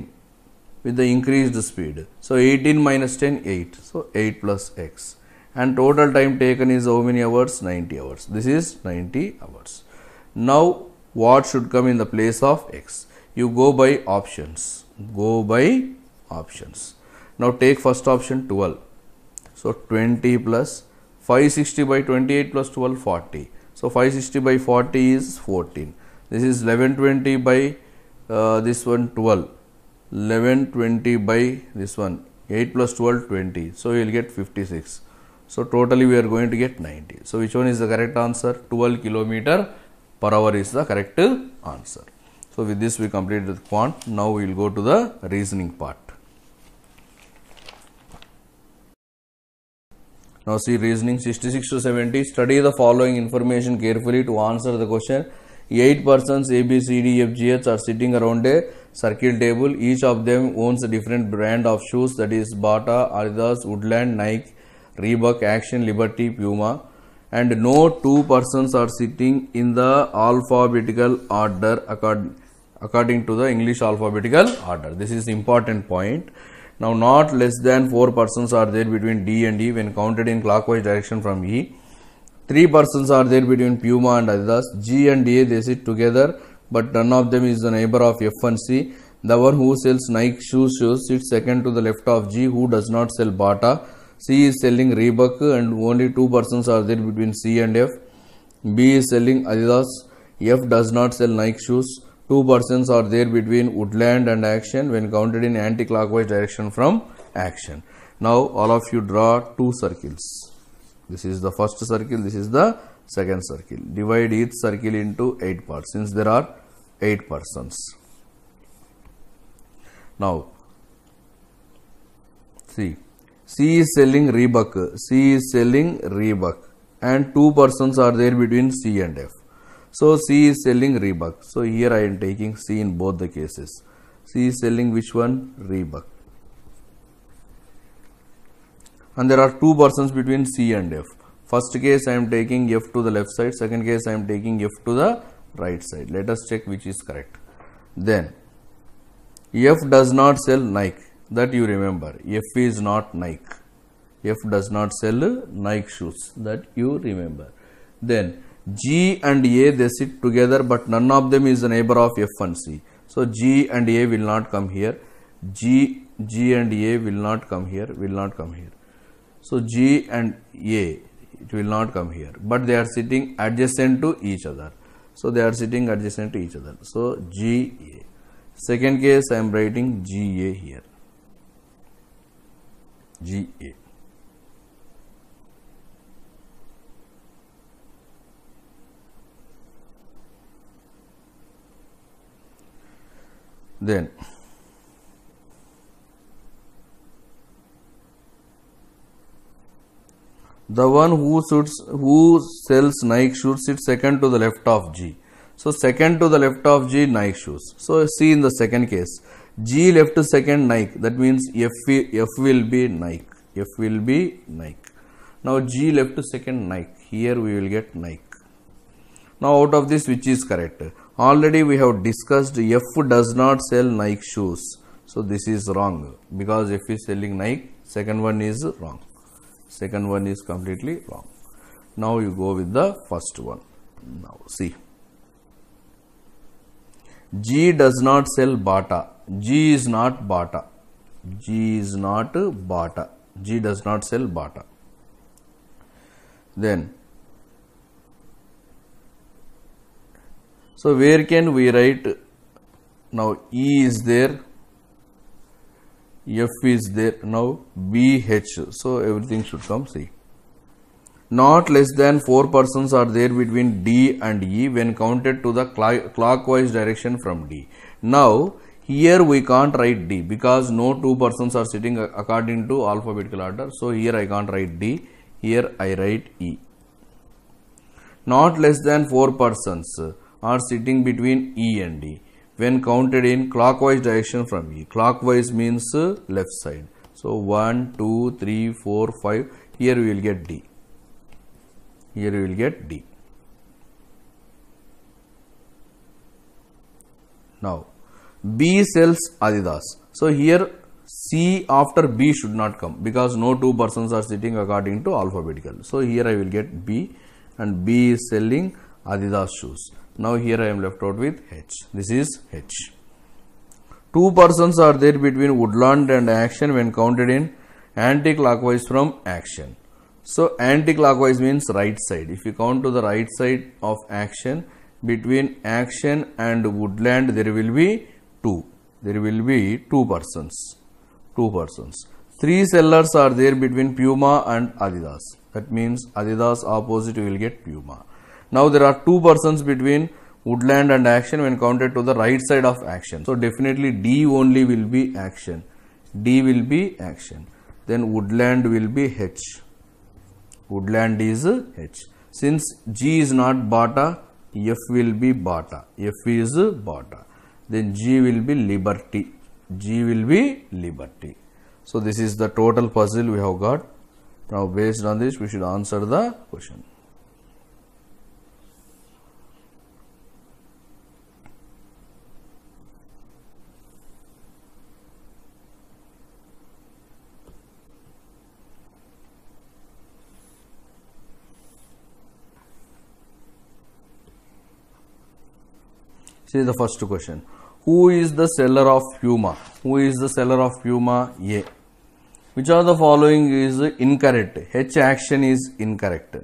with the increased speed so 18 minus 10 8 so 8 plus x and total time taken is how many hours 90 hours this is 90 hours now what should come in the place of x you go by options go by options now take first option 12 so 20 plus 560 by 28 plus 12 40 so 560 by 40 is 14 this is 1120 by uh, this one 12 1120 by this one 8 plus 12 20 so you will get 56 so totally we are going to get 90 so which one is the correct answer 12 kilometer per hour is the correct answer so with this we completed the quant now we will go to the reasoning part Now see reasoning 66 to 70. Study the following information carefully to answer the question. Eight persons A, B, C, D, F, G, H are sitting around a circle table. Each of them owns a different brand of shoes that is Bata, Adidas, Woodland, Nike, Reebok, Action, Liberty, Puma. And no two persons are sitting in the alphabetical order according, according to the English alphabetical order. This is important point. Now not less than 4 persons are there between D and E when counted in clockwise direction from E. 3 persons are there between Puma and Adidas. G and E they sit together but none of them is the neighbor of F and C. The one who sells Nike shoes, shoes sits second to the left of G who does not sell Bata. C is selling Reebok and only 2 persons are there between C and F. B is selling Adidas. F does not sell Nike shoes two persons are there between woodland and action when counted in anti-clockwise direction from action. Now all of you draw two circles. This is the first circle, this is the second circle. Divide each circle into 8 parts since there are 8 persons. Now see, C is selling Reebok, C is selling Reebok and two persons are there between C and F so C is selling Reebok. So here I am taking C in both the cases. C is selling which one? Reebok. And there are two persons between C and F. First case I am taking F to the left side. Second case I am taking F to the right side. Let us check which is correct. Then F does not sell Nike. That you remember. F is not Nike. F does not sell Nike shoes. That you remember. Then G and A they sit together but none of them is the neighbor of F and C. So G and A will not come here. G, G and A will not come here, will not come here. So G and A it will not come here but they are sitting adjacent to each other. So they are sitting adjacent to each other. So G A. Second case I am writing G A here. G A. then the one who who sells Nike shoes sits second to the left of G. So second to the left of G Nike shoes. So see in the second case G left to second Nike that means F, F will be Nike F will be Nike. Now G left to second Nike here we will get Nike. Now out of this which is correct already we have discussed F does not sell Nike shoes. So this is wrong because F is selling Nike, second one is wrong. Second one is completely wrong. Now you go with the first one. Now see. G does not sell Bata. G is not Bata. G is not Bata. G does not sell Bata. Then So where can we write now E is there, F is there, now B H. So everything should come See, Not less than 4 persons are there between D and E when counted to the clockwise direction from D. Now here we can't write D because no two persons are sitting according to alphabetical order. So here I can't write D, here I write E. Not less than 4 persons are sitting between E and D when counted in clockwise direction from E. Clockwise means uh, left side. So 1, 2, 3, 4, 5. Here we will get D. Here we will get D. Now B sells Adidas. So here C after B should not come because no two persons are sitting according to alphabetical. So here I will get B and B is selling Adidas shoes now here I am left out with H this is H two persons are there between woodland and action when counted in anti-clockwise from action so anti-clockwise means right side if you count to the right side of action between action and woodland there will be two there will be two persons two persons three sellers are there between puma and adidas that means adidas opposite you will get puma now there are two persons between woodland and action when counted to the right side of action. So definitely D only will be action. D will be action. Then woodland will be H. Woodland is H. Since G is not Bata, F will be Bata. F is Bata. Then G will be Liberty. G will be Liberty. So this is the total puzzle we have got. Now based on this we should answer the question. See the first question. Who is the seller of Puma? Who is the seller of Puma? A. Which of the following is incorrect? H action is incorrect.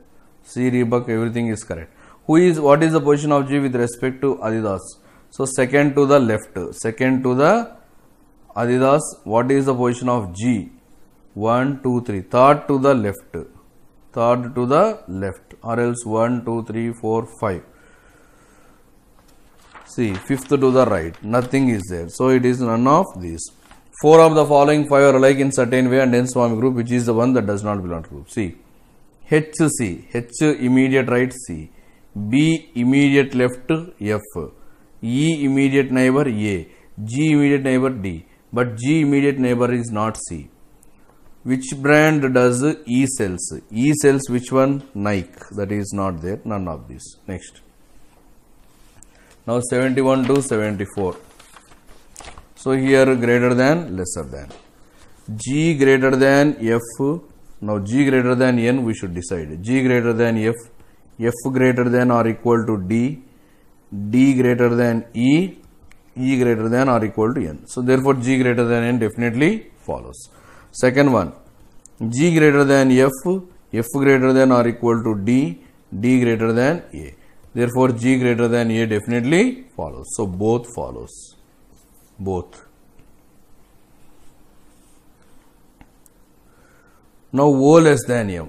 C rebuck everything is correct. Who is what is the position of G with respect to Adidas? So second to the left, second to the Adidas. What is the position of G? 1, 2, 3. Third to the left, third to the left or else 1, 2, 3, 4, 5. See, fifth to the right, nothing is there. So it is none of these. Four of the following five are alike in certain way and dense one group, which is the one that does not belong to group. See, HC, H immediate right C, B immediate left F, E immediate neighbor A, G immediate neighbor D, but G immediate neighbor is not C. Which brand does E cells? E cells which one? Nike. That is not there. None of these. Next. Now 71 to 74. So here greater than, lesser than. G greater than F. Now G greater than N we should decide. G greater than F. F greater than or equal to D. D greater than E. E greater than or equal to N. So therefore G greater than N definitely follows. Second one. G greater than F. F greater than or equal to D. D greater than A. Therefore, G greater than A definitely follows. So, both follows. Both. Now, O less than M.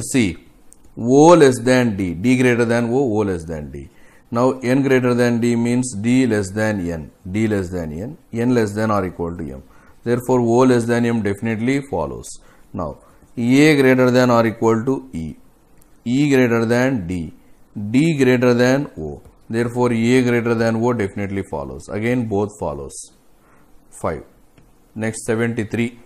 See, O less than D. D greater than O, O less than D. Now, N greater than D means D less than N. D less than N. N less than or equal to M. Therefore, O less than M definitely follows. Now, A greater than or equal to E. E greater than D. D greater than O. Therefore, A greater than O definitely follows. Again, both follows. 5. Next, 73.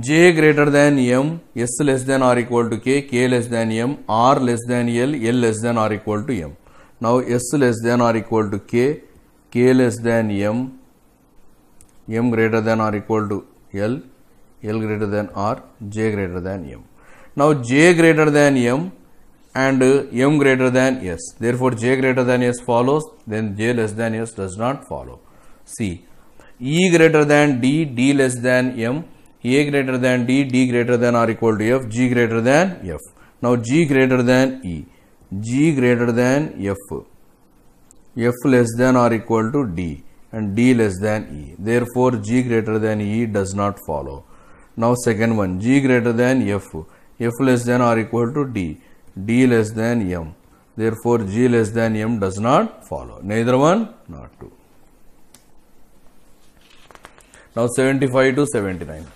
J greater than M, S less than or equal to K, K less than M, R less than L, L less than or equal to M. Now, S less than or equal to K, K less than M, M greater than or equal to L, L greater than R, J greater than M. Now, J greater than M and m greater than s. Therefore, j greater than s follows, then j less than s does not follow. C. E greater than d, d less than m, a greater than d, d greater than or equal to f, g greater than f. Now, g greater than e, g greater than f, f less than or equal to d and d less than e. Therefore, g greater than e does not follow. Now, second one, g greater than f, f less than or equal to d d less than m. Therefore, g less than m does not follow. Neither one, not two. Now 75 to 79.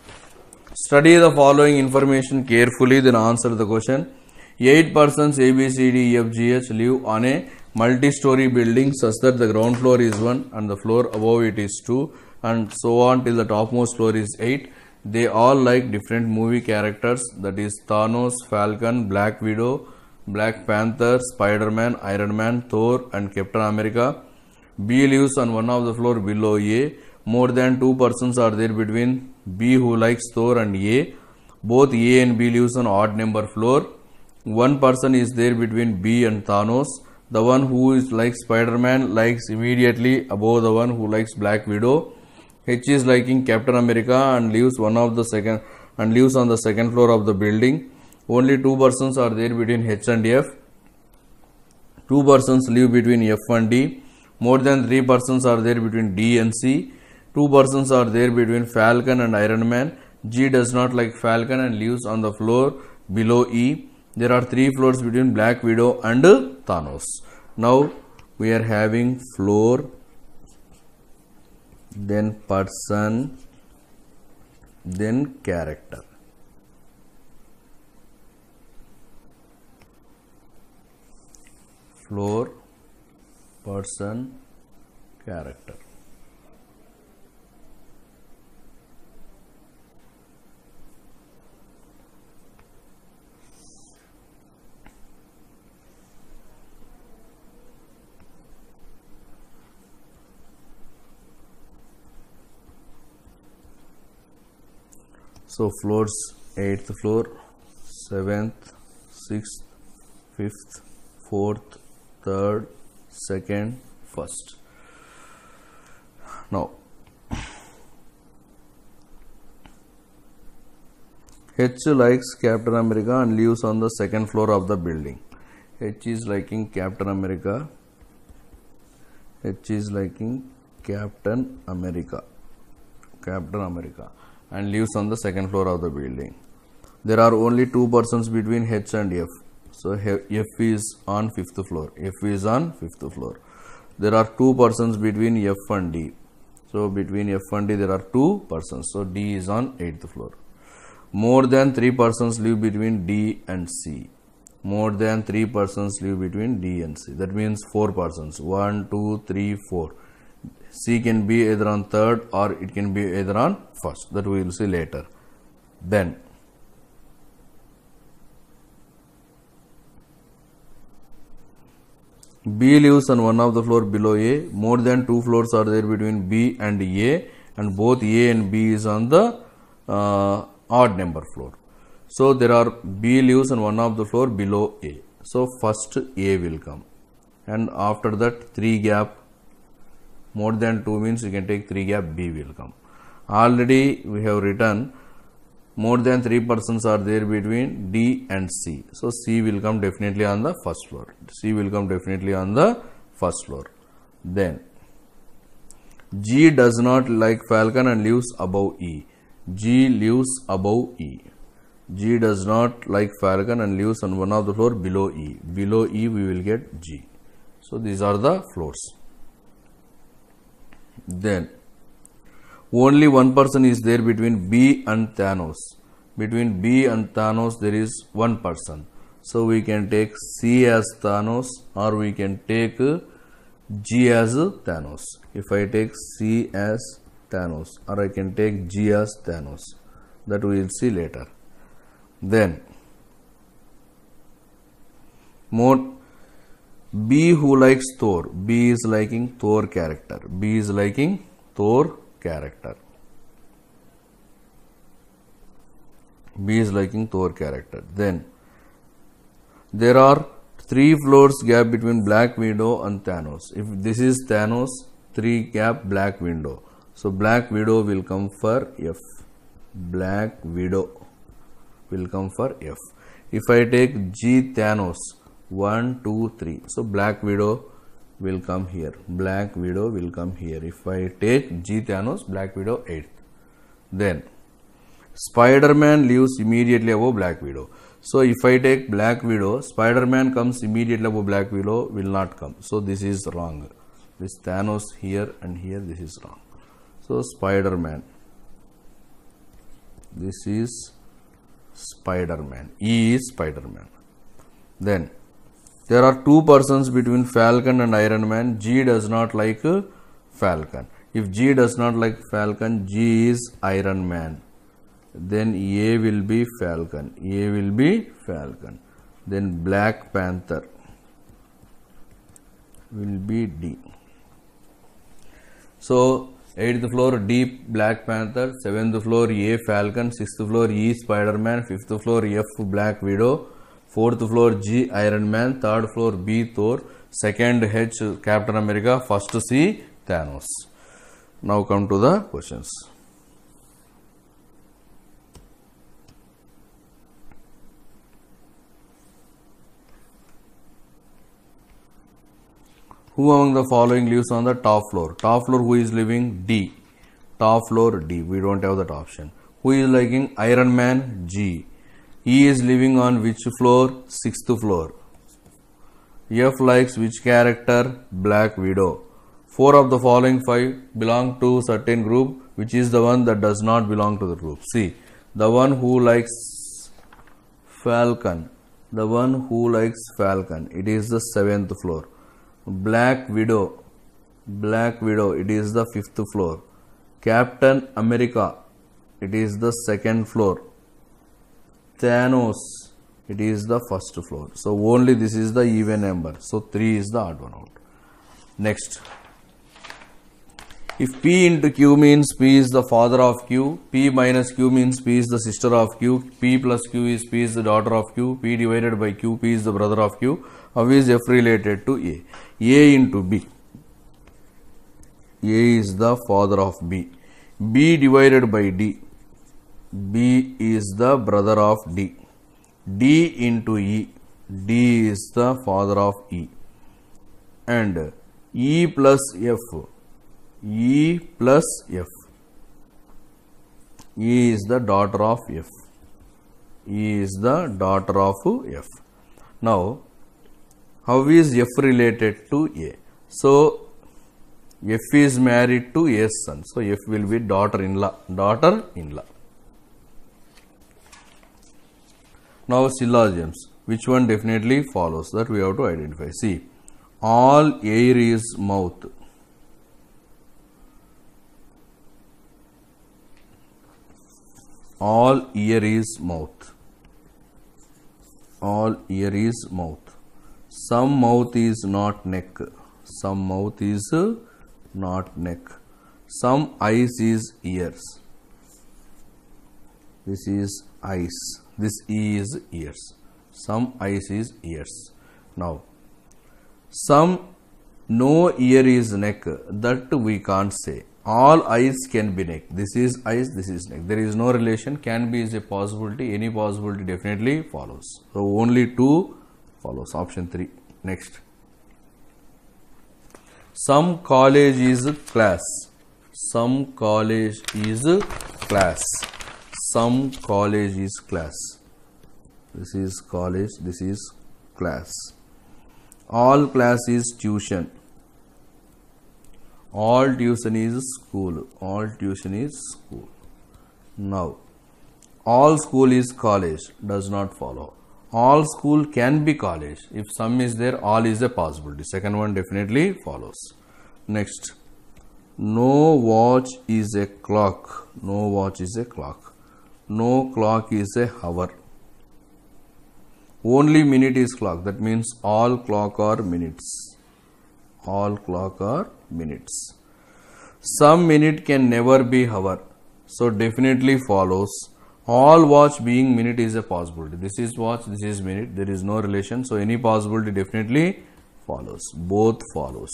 Study the following information carefully, then answer the question. 8 persons A, B, C, D, E, F, G, H live on a multi-story building such that the ground floor is 1 and the floor above it is 2 and so on till the topmost floor is 8. They all like different movie characters that is Thanos, Falcon, Black Widow, Black Panther, Spider-Man, Iron Man, Thor and Captain America. B lives on one of the floor below A. More than two persons are there between B who likes Thor and A. Both A and B lives on odd number floor. One person is there between B and Thanos. The one who is like Spider-Man likes immediately above the one who likes Black Widow. H is liking Captain America and leaves one of the second and lives on the second floor of the building only two persons are there between H and F. Two persons live between F and D. More than three persons are there between D and C. Two persons are there between Falcon and Iron Man. G does not like Falcon and lives on the floor below E. There are three floors between Black Widow and Thanos. Now we are having floor, then person, then character. floor person character so floors 8th floor 7th 6th 5th 4th third second first now H likes Captain America and lives on the second floor of the building H is liking Captain America H is liking Captain America Captain America and lives on the second floor of the building there are only two persons between H and F so, F is on fifth floor, F is on fifth floor. There are two persons between F and D. So, between F and D there are two persons. So, D is on eighth floor. More than three persons live between D and C. More than three persons live between D and C. That means four persons. One, two, three, four. C can be either on third or it can be either on first. That we will see later. Then B lives on one of the floor below A. More than two floors are there between B and A and both A and B is on the uh, odd number floor. So, there are B lives on one of the floor below A. So, first A will come and after that 3 gap more than 2 means you can take 3 gap B will come. Already we have written more than 3 persons are there between D and C. So, C will come definitely on the first floor. C will come definitely on the first floor. Then G does not like Falcon and lives above E. G lives above E. G does not like Falcon and lives on one of the floor below E. Below E we will get G. So, these are the floors. Then only one person is there between B and Thanos. Between B and Thanos, there is one person. So we can take C as Thanos or we can take G as Thanos. If I take C as Thanos or I can take G as Thanos, that we will see later. Then, more B who likes Thor. B is liking Thor character. B is liking Thor character. B is liking Thor character. Then there are three floors gap between Black Widow and Thanos. If this is Thanos, three gap Black Widow. So Black Widow will come for F. Black Widow will come for F. If I take G Thanos, 1, 2, 3. So Black Widow will come here black widow will come here if i take g thanos black widow 8th then spider-man leaves immediately above black widow so if i take black widow spider-man comes immediately above black widow will not come so this is wrong this thanos here and here this is wrong so spider-man this is spider-man e is spider-man then there are two persons between Falcon and Iron Man. G does not like uh, Falcon. If G does not like Falcon, G is Iron Man. Then A will be Falcon. A will be Falcon. Then Black Panther will be D. So, 8th floor D Black Panther, 7th floor A Falcon, 6th floor E Spider Man, 5th floor F Black Widow, fourth floor G Iron Man, third floor B Thor, second H Captain America, first C Thanos. Now come to the questions. Who among the following lives on the top floor? Top floor who is living? D. Top floor D. We don't have that option. Who is liking Iron Man? G. E is living on which floor? Sixth floor. F likes which character? Black Widow. Four of the following five belong to certain group, which is the one that does not belong to the group. See, the one who likes Falcon, the one who likes Falcon, it is the seventh floor. Black Widow, Black Widow, it is the fifth floor. Captain America, it is the second floor. Thanos. It is the first floor. So only this is the even number. So 3 is the odd one out. Next. If P into Q means P is the father of Q, P minus Q means P is the sister of Q, P plus Q is P is the daughter of Q, P divided by Q, P is the brother of Q. How is F related to A? A into B. A is the father of B. B divided by D. B is the brother of D. D into E. D is the father of E. And E plus F. E plus F. E is the daughter of F. E is the daughter of F. Now, how is F related to A? So, F is married to A's son. So, F will be daughter-in-law. Daughter-in-law. Now syllogisms, which one definitely follows that we have to identify. See, all air is mouth. All ear is mouth. All ear is mouth. Some mouth is not neck. Some mouth is uh, not neck. Some eyes is ears. This is eyes this E is ears. Some ice is ears. Now, some no ear is neck that we can't say all eyes can be neck this is eyes this is neck there is no relation can be is a possibility any possibility definitely follows so only two follows option 3 next some college is class some college is class some college is class this is college this is class all class is tuition all tuition is school all tuition is school now all school is college does not follow all school can be college if some is there all is a possibility second one definitely follows next no watch is a clock no watch is a clock no clock is a hour. Only minute is clock. That means all clock are minutes. All clock are minutes. Some minute can never be hour. So definitely follows all watch being minute is a possibility. This is watch, this is minute. There is no relation. So any possibility definitely follows. Both follows.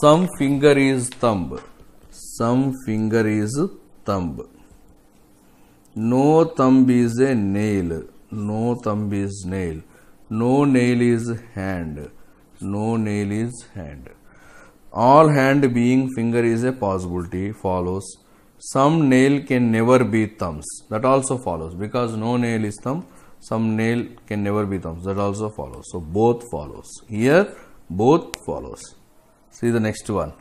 Some finger is thumb some finger is thumb. No thumb is a nail. No thumb is nail. No nail is hand. No nail is hand. All hand being finger is a possibility follows. Some nail can never be thumbs. That also follows because no nail is thumb. Some nail can never be thumbs. That also follows. So both follows. Here both follows. See the next one.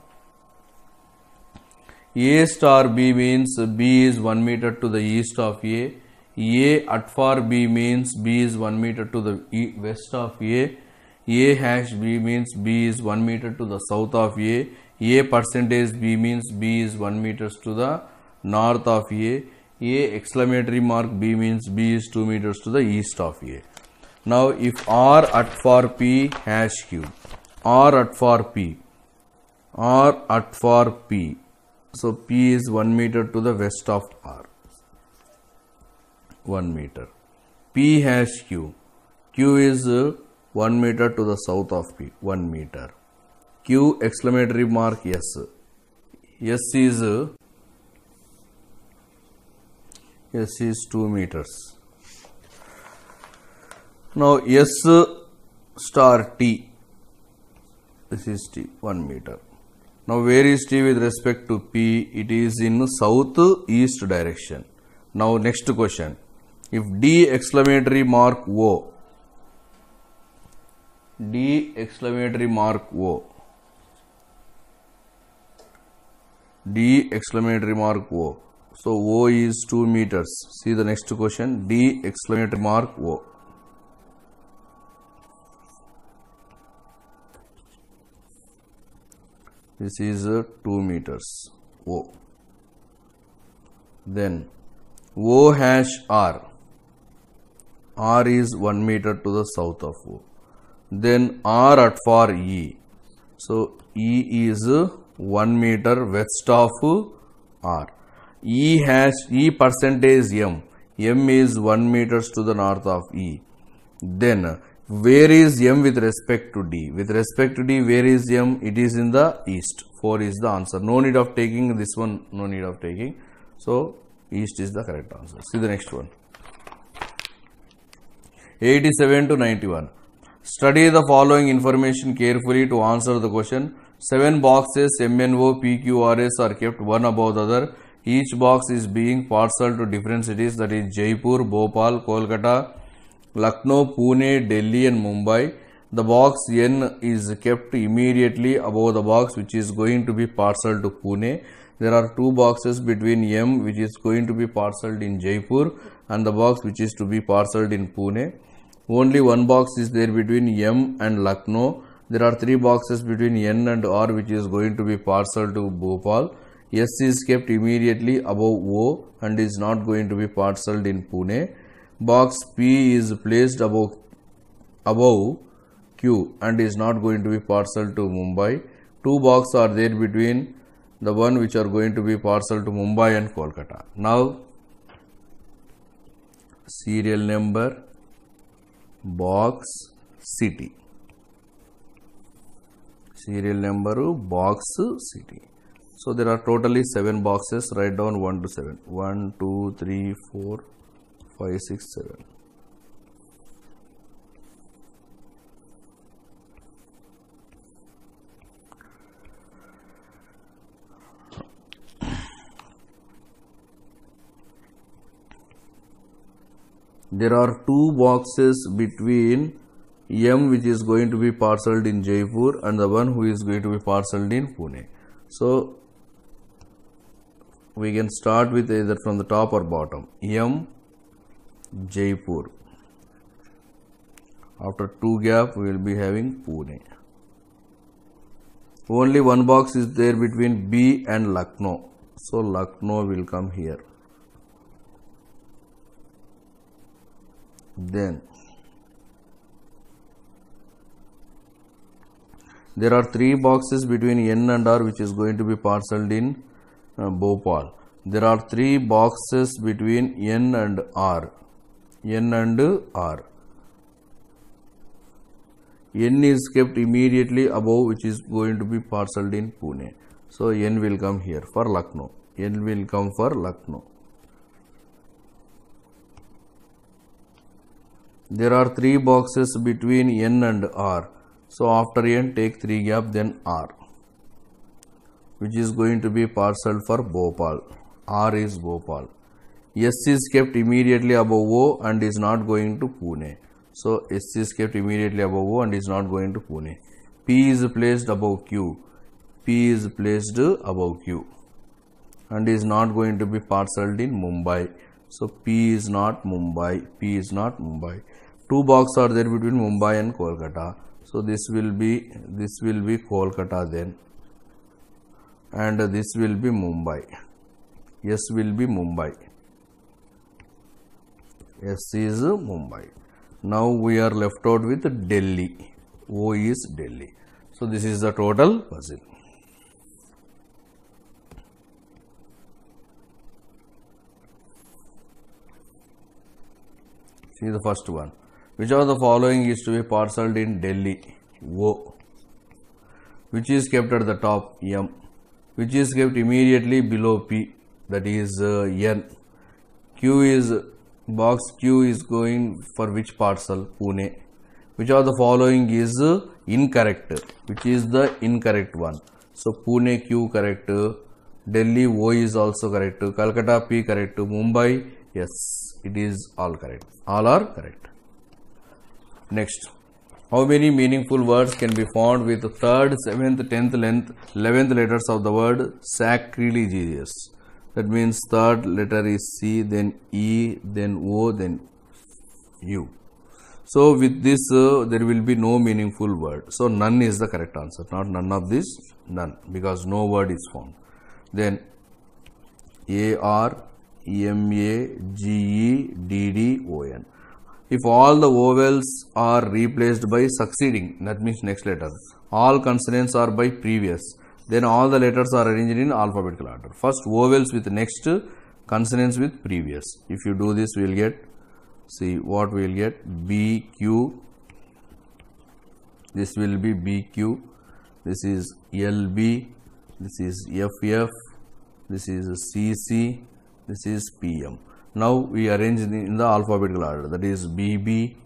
A star B means B is 1 meter to the east of A. A at far B means B is 1 meter to the west of A. A hash B means B is 1 meter to the south of A. A percentage B means B is 1 meters to the north of A. A exclamatory mark B means B is 2 meters to the east of A. Now if R at far P hash Q. far pr at far P. R at for P so P is 1 meter to the west of R. 1 meter. P has Q. Q is uh, 1 meter to the south of P. 1 meter. Q exclamatory mark S. S is uh, S is 2 meters. Now S star T. This is T 1 meter. Now where is t with respect to p? It is in south east direction. Now next question. If d exclamatory mark o, d exclamatory mark o, d exclamatory mark o. So o is 2 meters. See the next question. d exclamatory mark o. this is uh, 2 meters O. Then O hash R. R is 1 meter to the south of O. Then R at for E. So E is uh, 1 meter west of uh, R. E has E percentage M. M is 1 meters to the north of E. Then where is m with respect to d with respect to d where is m it is in the east 4 is the answer no need of taking this one no need of taking so east is the correct answer see the next one 87 to 91 study the following information carefully to answer the question seven boxes mno pqrs are kept one above the other each box is being parceled to different cities that is jaipur bhopal kolkata Lucknow, Pune, Delhi and Mumbai, the box N is kept immediately above the box which is going to be parcelled to Pune. There are two boxes between M which is going to be parcelled in Jaipur and the box which is to be parcelled in Pune. Only one box is there between M and Lucknow. There are three boxes between N and R which is going to be parcelled to Bhopal. S is kept immediately above O and is not going to be parcelled in Pune box P is placed above, above Q and is not going to be parcelled to Mumbai. Two boxes are there between the one which are going to be parcelled to Mumbai and Kolkata. Now, serial number, box, city. Serial number, box, city. So, there are totally 7 boxes, write down 1 to 7. 1, 2, 3, 4, 567 there are two boxes between M which is going to be parceled in Jaipur and the one who is going to be parceled in Pune. So we can start with either from the top or bottom. M Jaipur. After two gap, we will be having Pune. Only one box is there between B and Lucknow. So Lucknow will come here. Then there are three boxes between N and R which is going to be parceled in uh, Bhopal. There are three boxes between N and R N and R. N is kept immediately above which is going to be parcelled in Pune. So, N will come here for Lucknow. N will come for Lucknow. There are three boxes between N and R. So, after N take 3 gap then R which is going to be parcelled for Bhopal. R is Bhopal. S is kept immediately above O and is not going to Pune. So, S is kept immediately above O and is not going to Pune. P is placed above Q. P is placed above Q and is not going to be parceled in Mumbai. So, P is not Mumbai. P is not Mumbai. Two boxes are there between Mumbai and Kolkata. So, this will be this will be Kolkata then and this will be Mumbai. S will be Mumbai. S is Mumbai. Now we are left out with Delhi. O is Delhi. So this is the total puzzle. See the first one. Which of the following is to be parcelled in Delhi? O. Which is kept at the top? M. Which is kept immediately below P? That is uh, N. Q is box q is going for which parcel pune which of the following is incorrect which is the incorrect one so pune q correct delhi o is also correct calcutta p correct mumbai yes it is all correct all are correct next how many meaningful words can be found with third seventh tenth length eleventh letters of the word sacrilegious that means third letter is C then E then O then U. So with this uh, there will be no meaningful word. So none is the correct answer not none of this none because no word is found. Then A R E M A G E D D O N. If all the vowels are replaced by succeeding that means next letter all consonants are by previous then all the letters are arranged in alphabetical order. First vowels with next, consonants with previous. If you do this, we will get, see what we will get, B, Q, this will be B, Q, this is L, B, this is F, F, this is C, C, this is P, M. Now we arrange in the alphabetical order that is B, B,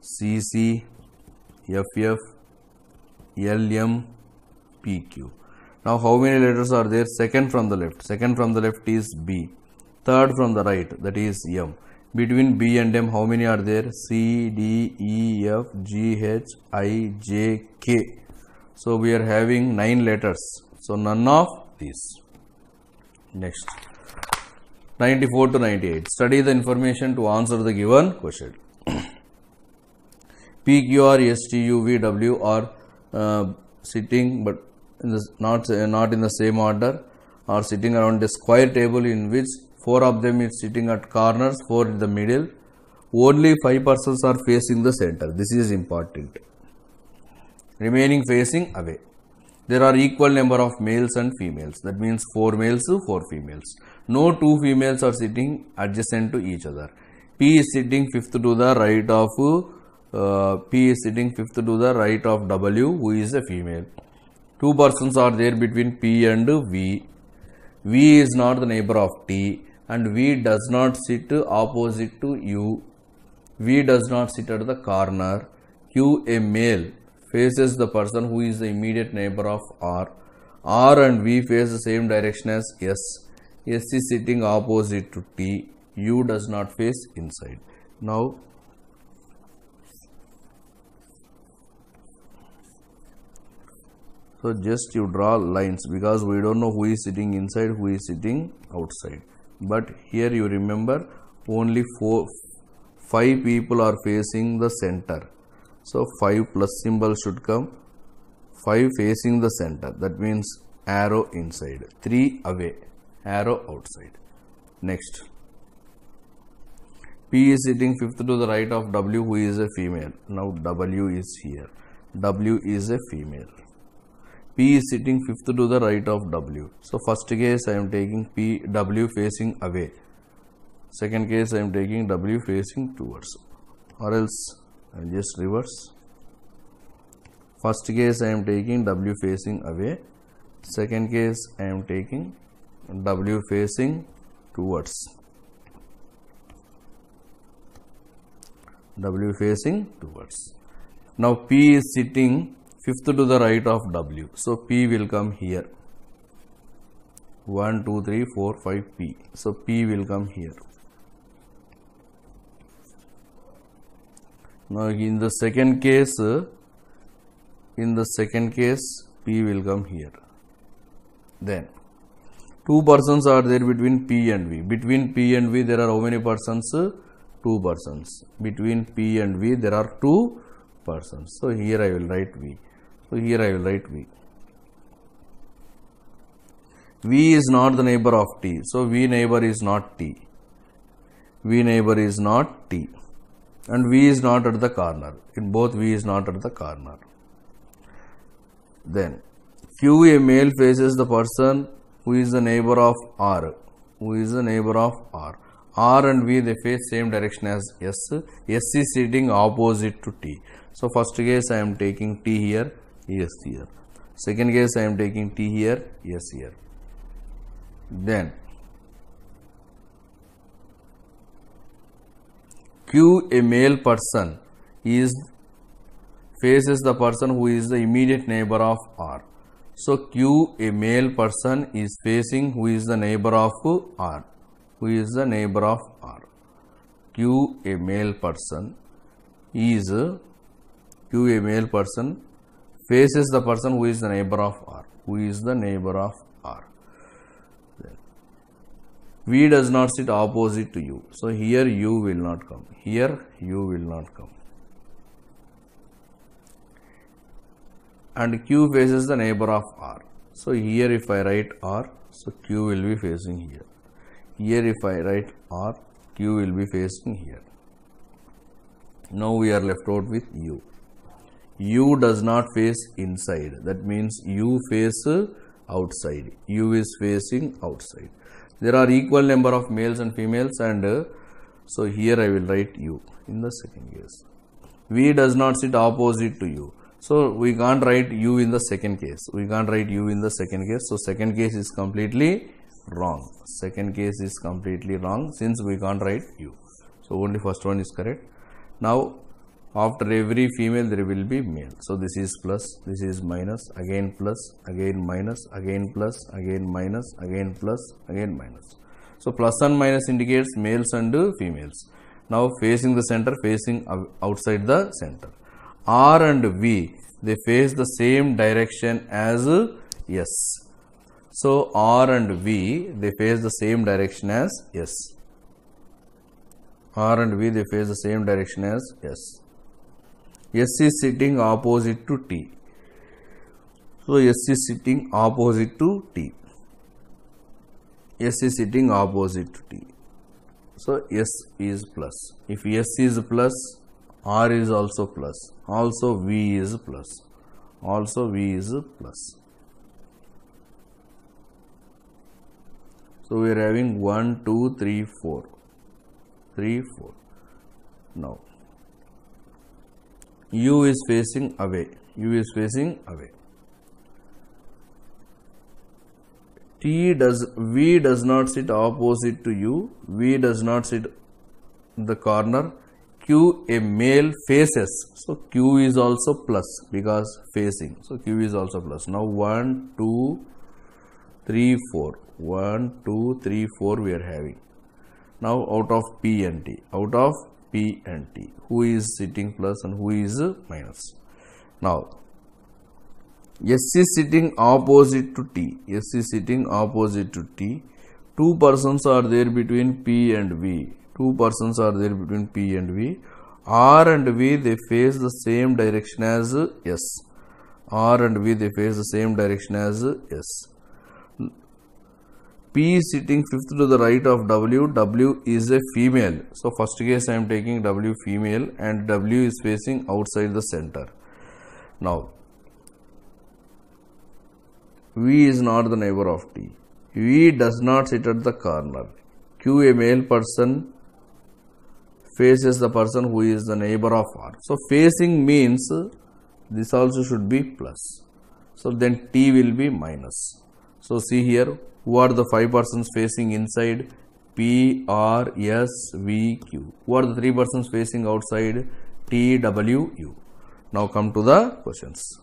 C, C, F, F, L, M, P, Q. Now how many letters are there? Second from the left. Second from the left is B. Third from the right that is M. Between B and M how many are there? C, D, E, F, G, H, I, J, K. So we are having 9 letters. So none of these. Next. 94 to 98. Study the information to answer the given question. P, Q, R, S, T, U, V, W are uh, sitting but in the, not, uh, not in the same order are sitting around a square table in which four of them is sitting at corners, four in the middle. Only five persons are facing the center. This is important. Remaining facing away. There are equal number of males and females. That means four males four females. No two females are sitting adjacent to each other. P is sitting fifth to the right of uh, P is sitting fifth to the right of W, who is a female two persons are there between P and V. V is not the neighbor of T and V does not sit opposite to U. V does not sit at the corner. Q, a male, faces the person who is the immediate neighbor of R. R and V face the same direction as S. S is sitting opposite to T. U does not face inside. Now, So just you draw lines because we don't know who is sitting inside, who is sitting outside. But here you remember only four, five people are facing the center. So 5 plus symbol should come. 5 facing the center. That means arrow inside. 3 away. Arrow outside. Next. P is sitting fifth to the right of W who is a female. Now W is here. W is a female. P is sitting fifth to the right of W. So first case I am taking P W facing away. Second case I am taking W facing towards or else I will just reverse. First case I am taking W facing away. Second case I am taking W facing towards. W facing towards. Now P is sitting fifth to the right of W. So P will come here. 1, 2, 3, 4, 5, P. So P will come here. Now in the second case, in the second case, P will come here. Then two persons are there between P and V. Between P and V there are how many persons? Two persons. Between P and V there are two persons. So here I will write V. So here I will write V. V is not the neighbor of T. So V neighbor is not T. V neighbor is not T. And V is not at the corner. In both V is not at the corner. Then Q a male faces the person who is the neighbor of R. Who is the neighbor of R. R and V they face same direction as S. S is sitting opposite to T. So first case I am taking T here yes here. Second case I am taking t here, yes here. Then Q a male person is faces the person who is the immediate neighbor of R. So Q a male person is facing who is the neighbor of R. Who is the neighbor of R? Q a male person is Q a male person faces the person who is the neighbor of R. Who is the neighbor of R. does not sit opposite to U. So here U will not come. Here U will not come. And Q faces the neighbor of R. So here if I write R, so Q will be facing here. Here if I write R, Q will be facing here. Now we are left out with U. U does not face inside. That means U face outside. U is facing outside. There are equal number of males and females and uh, so here I will write U in the second case. V does not sit opposite to U. So we can't write U in the second case. We can't write U in the second case. So second case is completely wrong. Second case is completely wrong since we can't write U. So only first one is correct. Now after every female there will be male so this is plus this is minus again plus again minus again plus again minus again plus again minus so plus and minus indicates males and females now facing the center facing outside the center r and v they face the same direction as s so r and v they face the same direction as s r and v they face the same direction as s S is sitting opposite to T. So, S is sitting opposite to T. S is sitting opposite to T. So, S is plus. If S is plus, R is also plus. Also, V is plus. Also, V is plus. So, we are having 1, 2, 3, 4. 3, 4. Now, u is facing away u is facing away t does v does not sit opposite to u v does not sit in the corner q a male faces so q is also plus because facing so q is also plus now 1 2 3 4 1 2 3 4 we are having now out of p and t out of P and T. Who is sitting plus and who is minus. Now, S is sitting opposite to T. S is sitting opposite to T. Two persons are there between P and V. Two persons are there between P and V. R and V they face the same direction as S. R and V they face the same direction as S. P is sitting fifth to the right of W. W is a female. So, first case I am taking W female and W is facing outside the center. Now, V is not the neighbor of T. V does not sit at the corner. Q a male person faces the person who is the neighbor of R. So, facing means this also should be plus. So, then T will be minus. So, see here who are the five persons facing inside P R S V Q who are the three persons facing outside T W U now come to the questions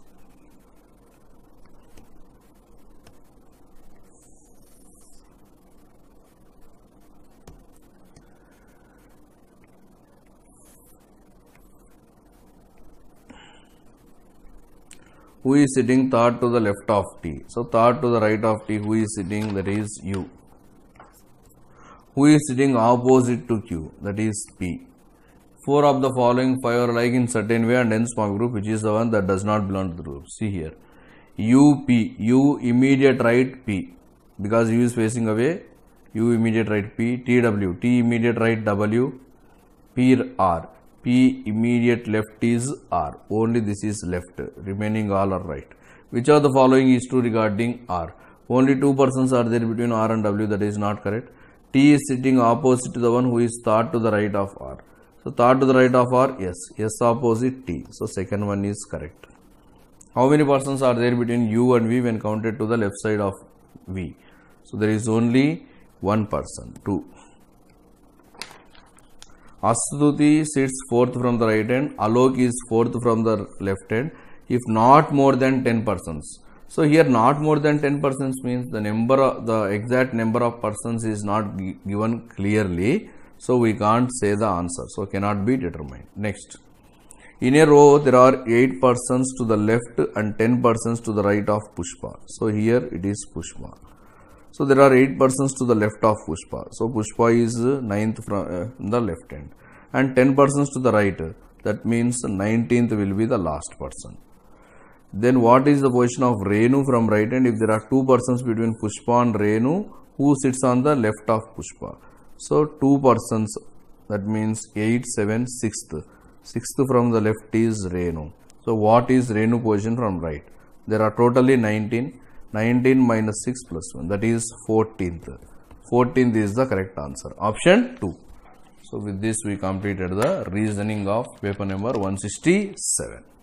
who is sitting third to the left of t. So, third to the right of t, who is sitting that is u. Who is sitting opposite to q that is p. Four of the following five are like in certain way and hence form group which is the one that does not belong to the group. See here u p, u immediate right p because u is facing away u immediate right p, t w, t immediate right w, p r immediate left is R. Only this is left. Remaining all are right. Which of the following is true regarding R? Only two persons are there between R and W. That is not correct. T is sitting opposite to the one who is thought to the right of R. So thought to the right of R, yes. Yes opposite T. So second one is correct. How many persons are there between U and V when counted to the left side of V? So there is only one person, two. Asduti sits fourth from the right hand, Alok is fourth from the left hand, if not more than 10 persons. So here not more than 10 persons means the number of, the exact number of persons is not given clearly. So we can't say the answer. So cannot be determined. Next. In a row there are 8 persons to the left and 10 persons to the right of Pushpa. So here it is Pushpa. So there are 8 persons to the left of Pushpa. So Pushpa is 9th uh, from the left end, and 10 persons to the right. That means 19th will be the last person. Then what is the position of Renu from right hand? If there are 2 persons between Pushpa and Renu, who sits on the left of Pushpa? So 2 persons that means 8, 7, 6th. 6th from the left is Renu. So what is Renu position from right? There are totally 19 19 minus 6 plus 1 that is 14th. 14th is the correct answer. Option 2. So, with this we completed the reasoning of paper number 167.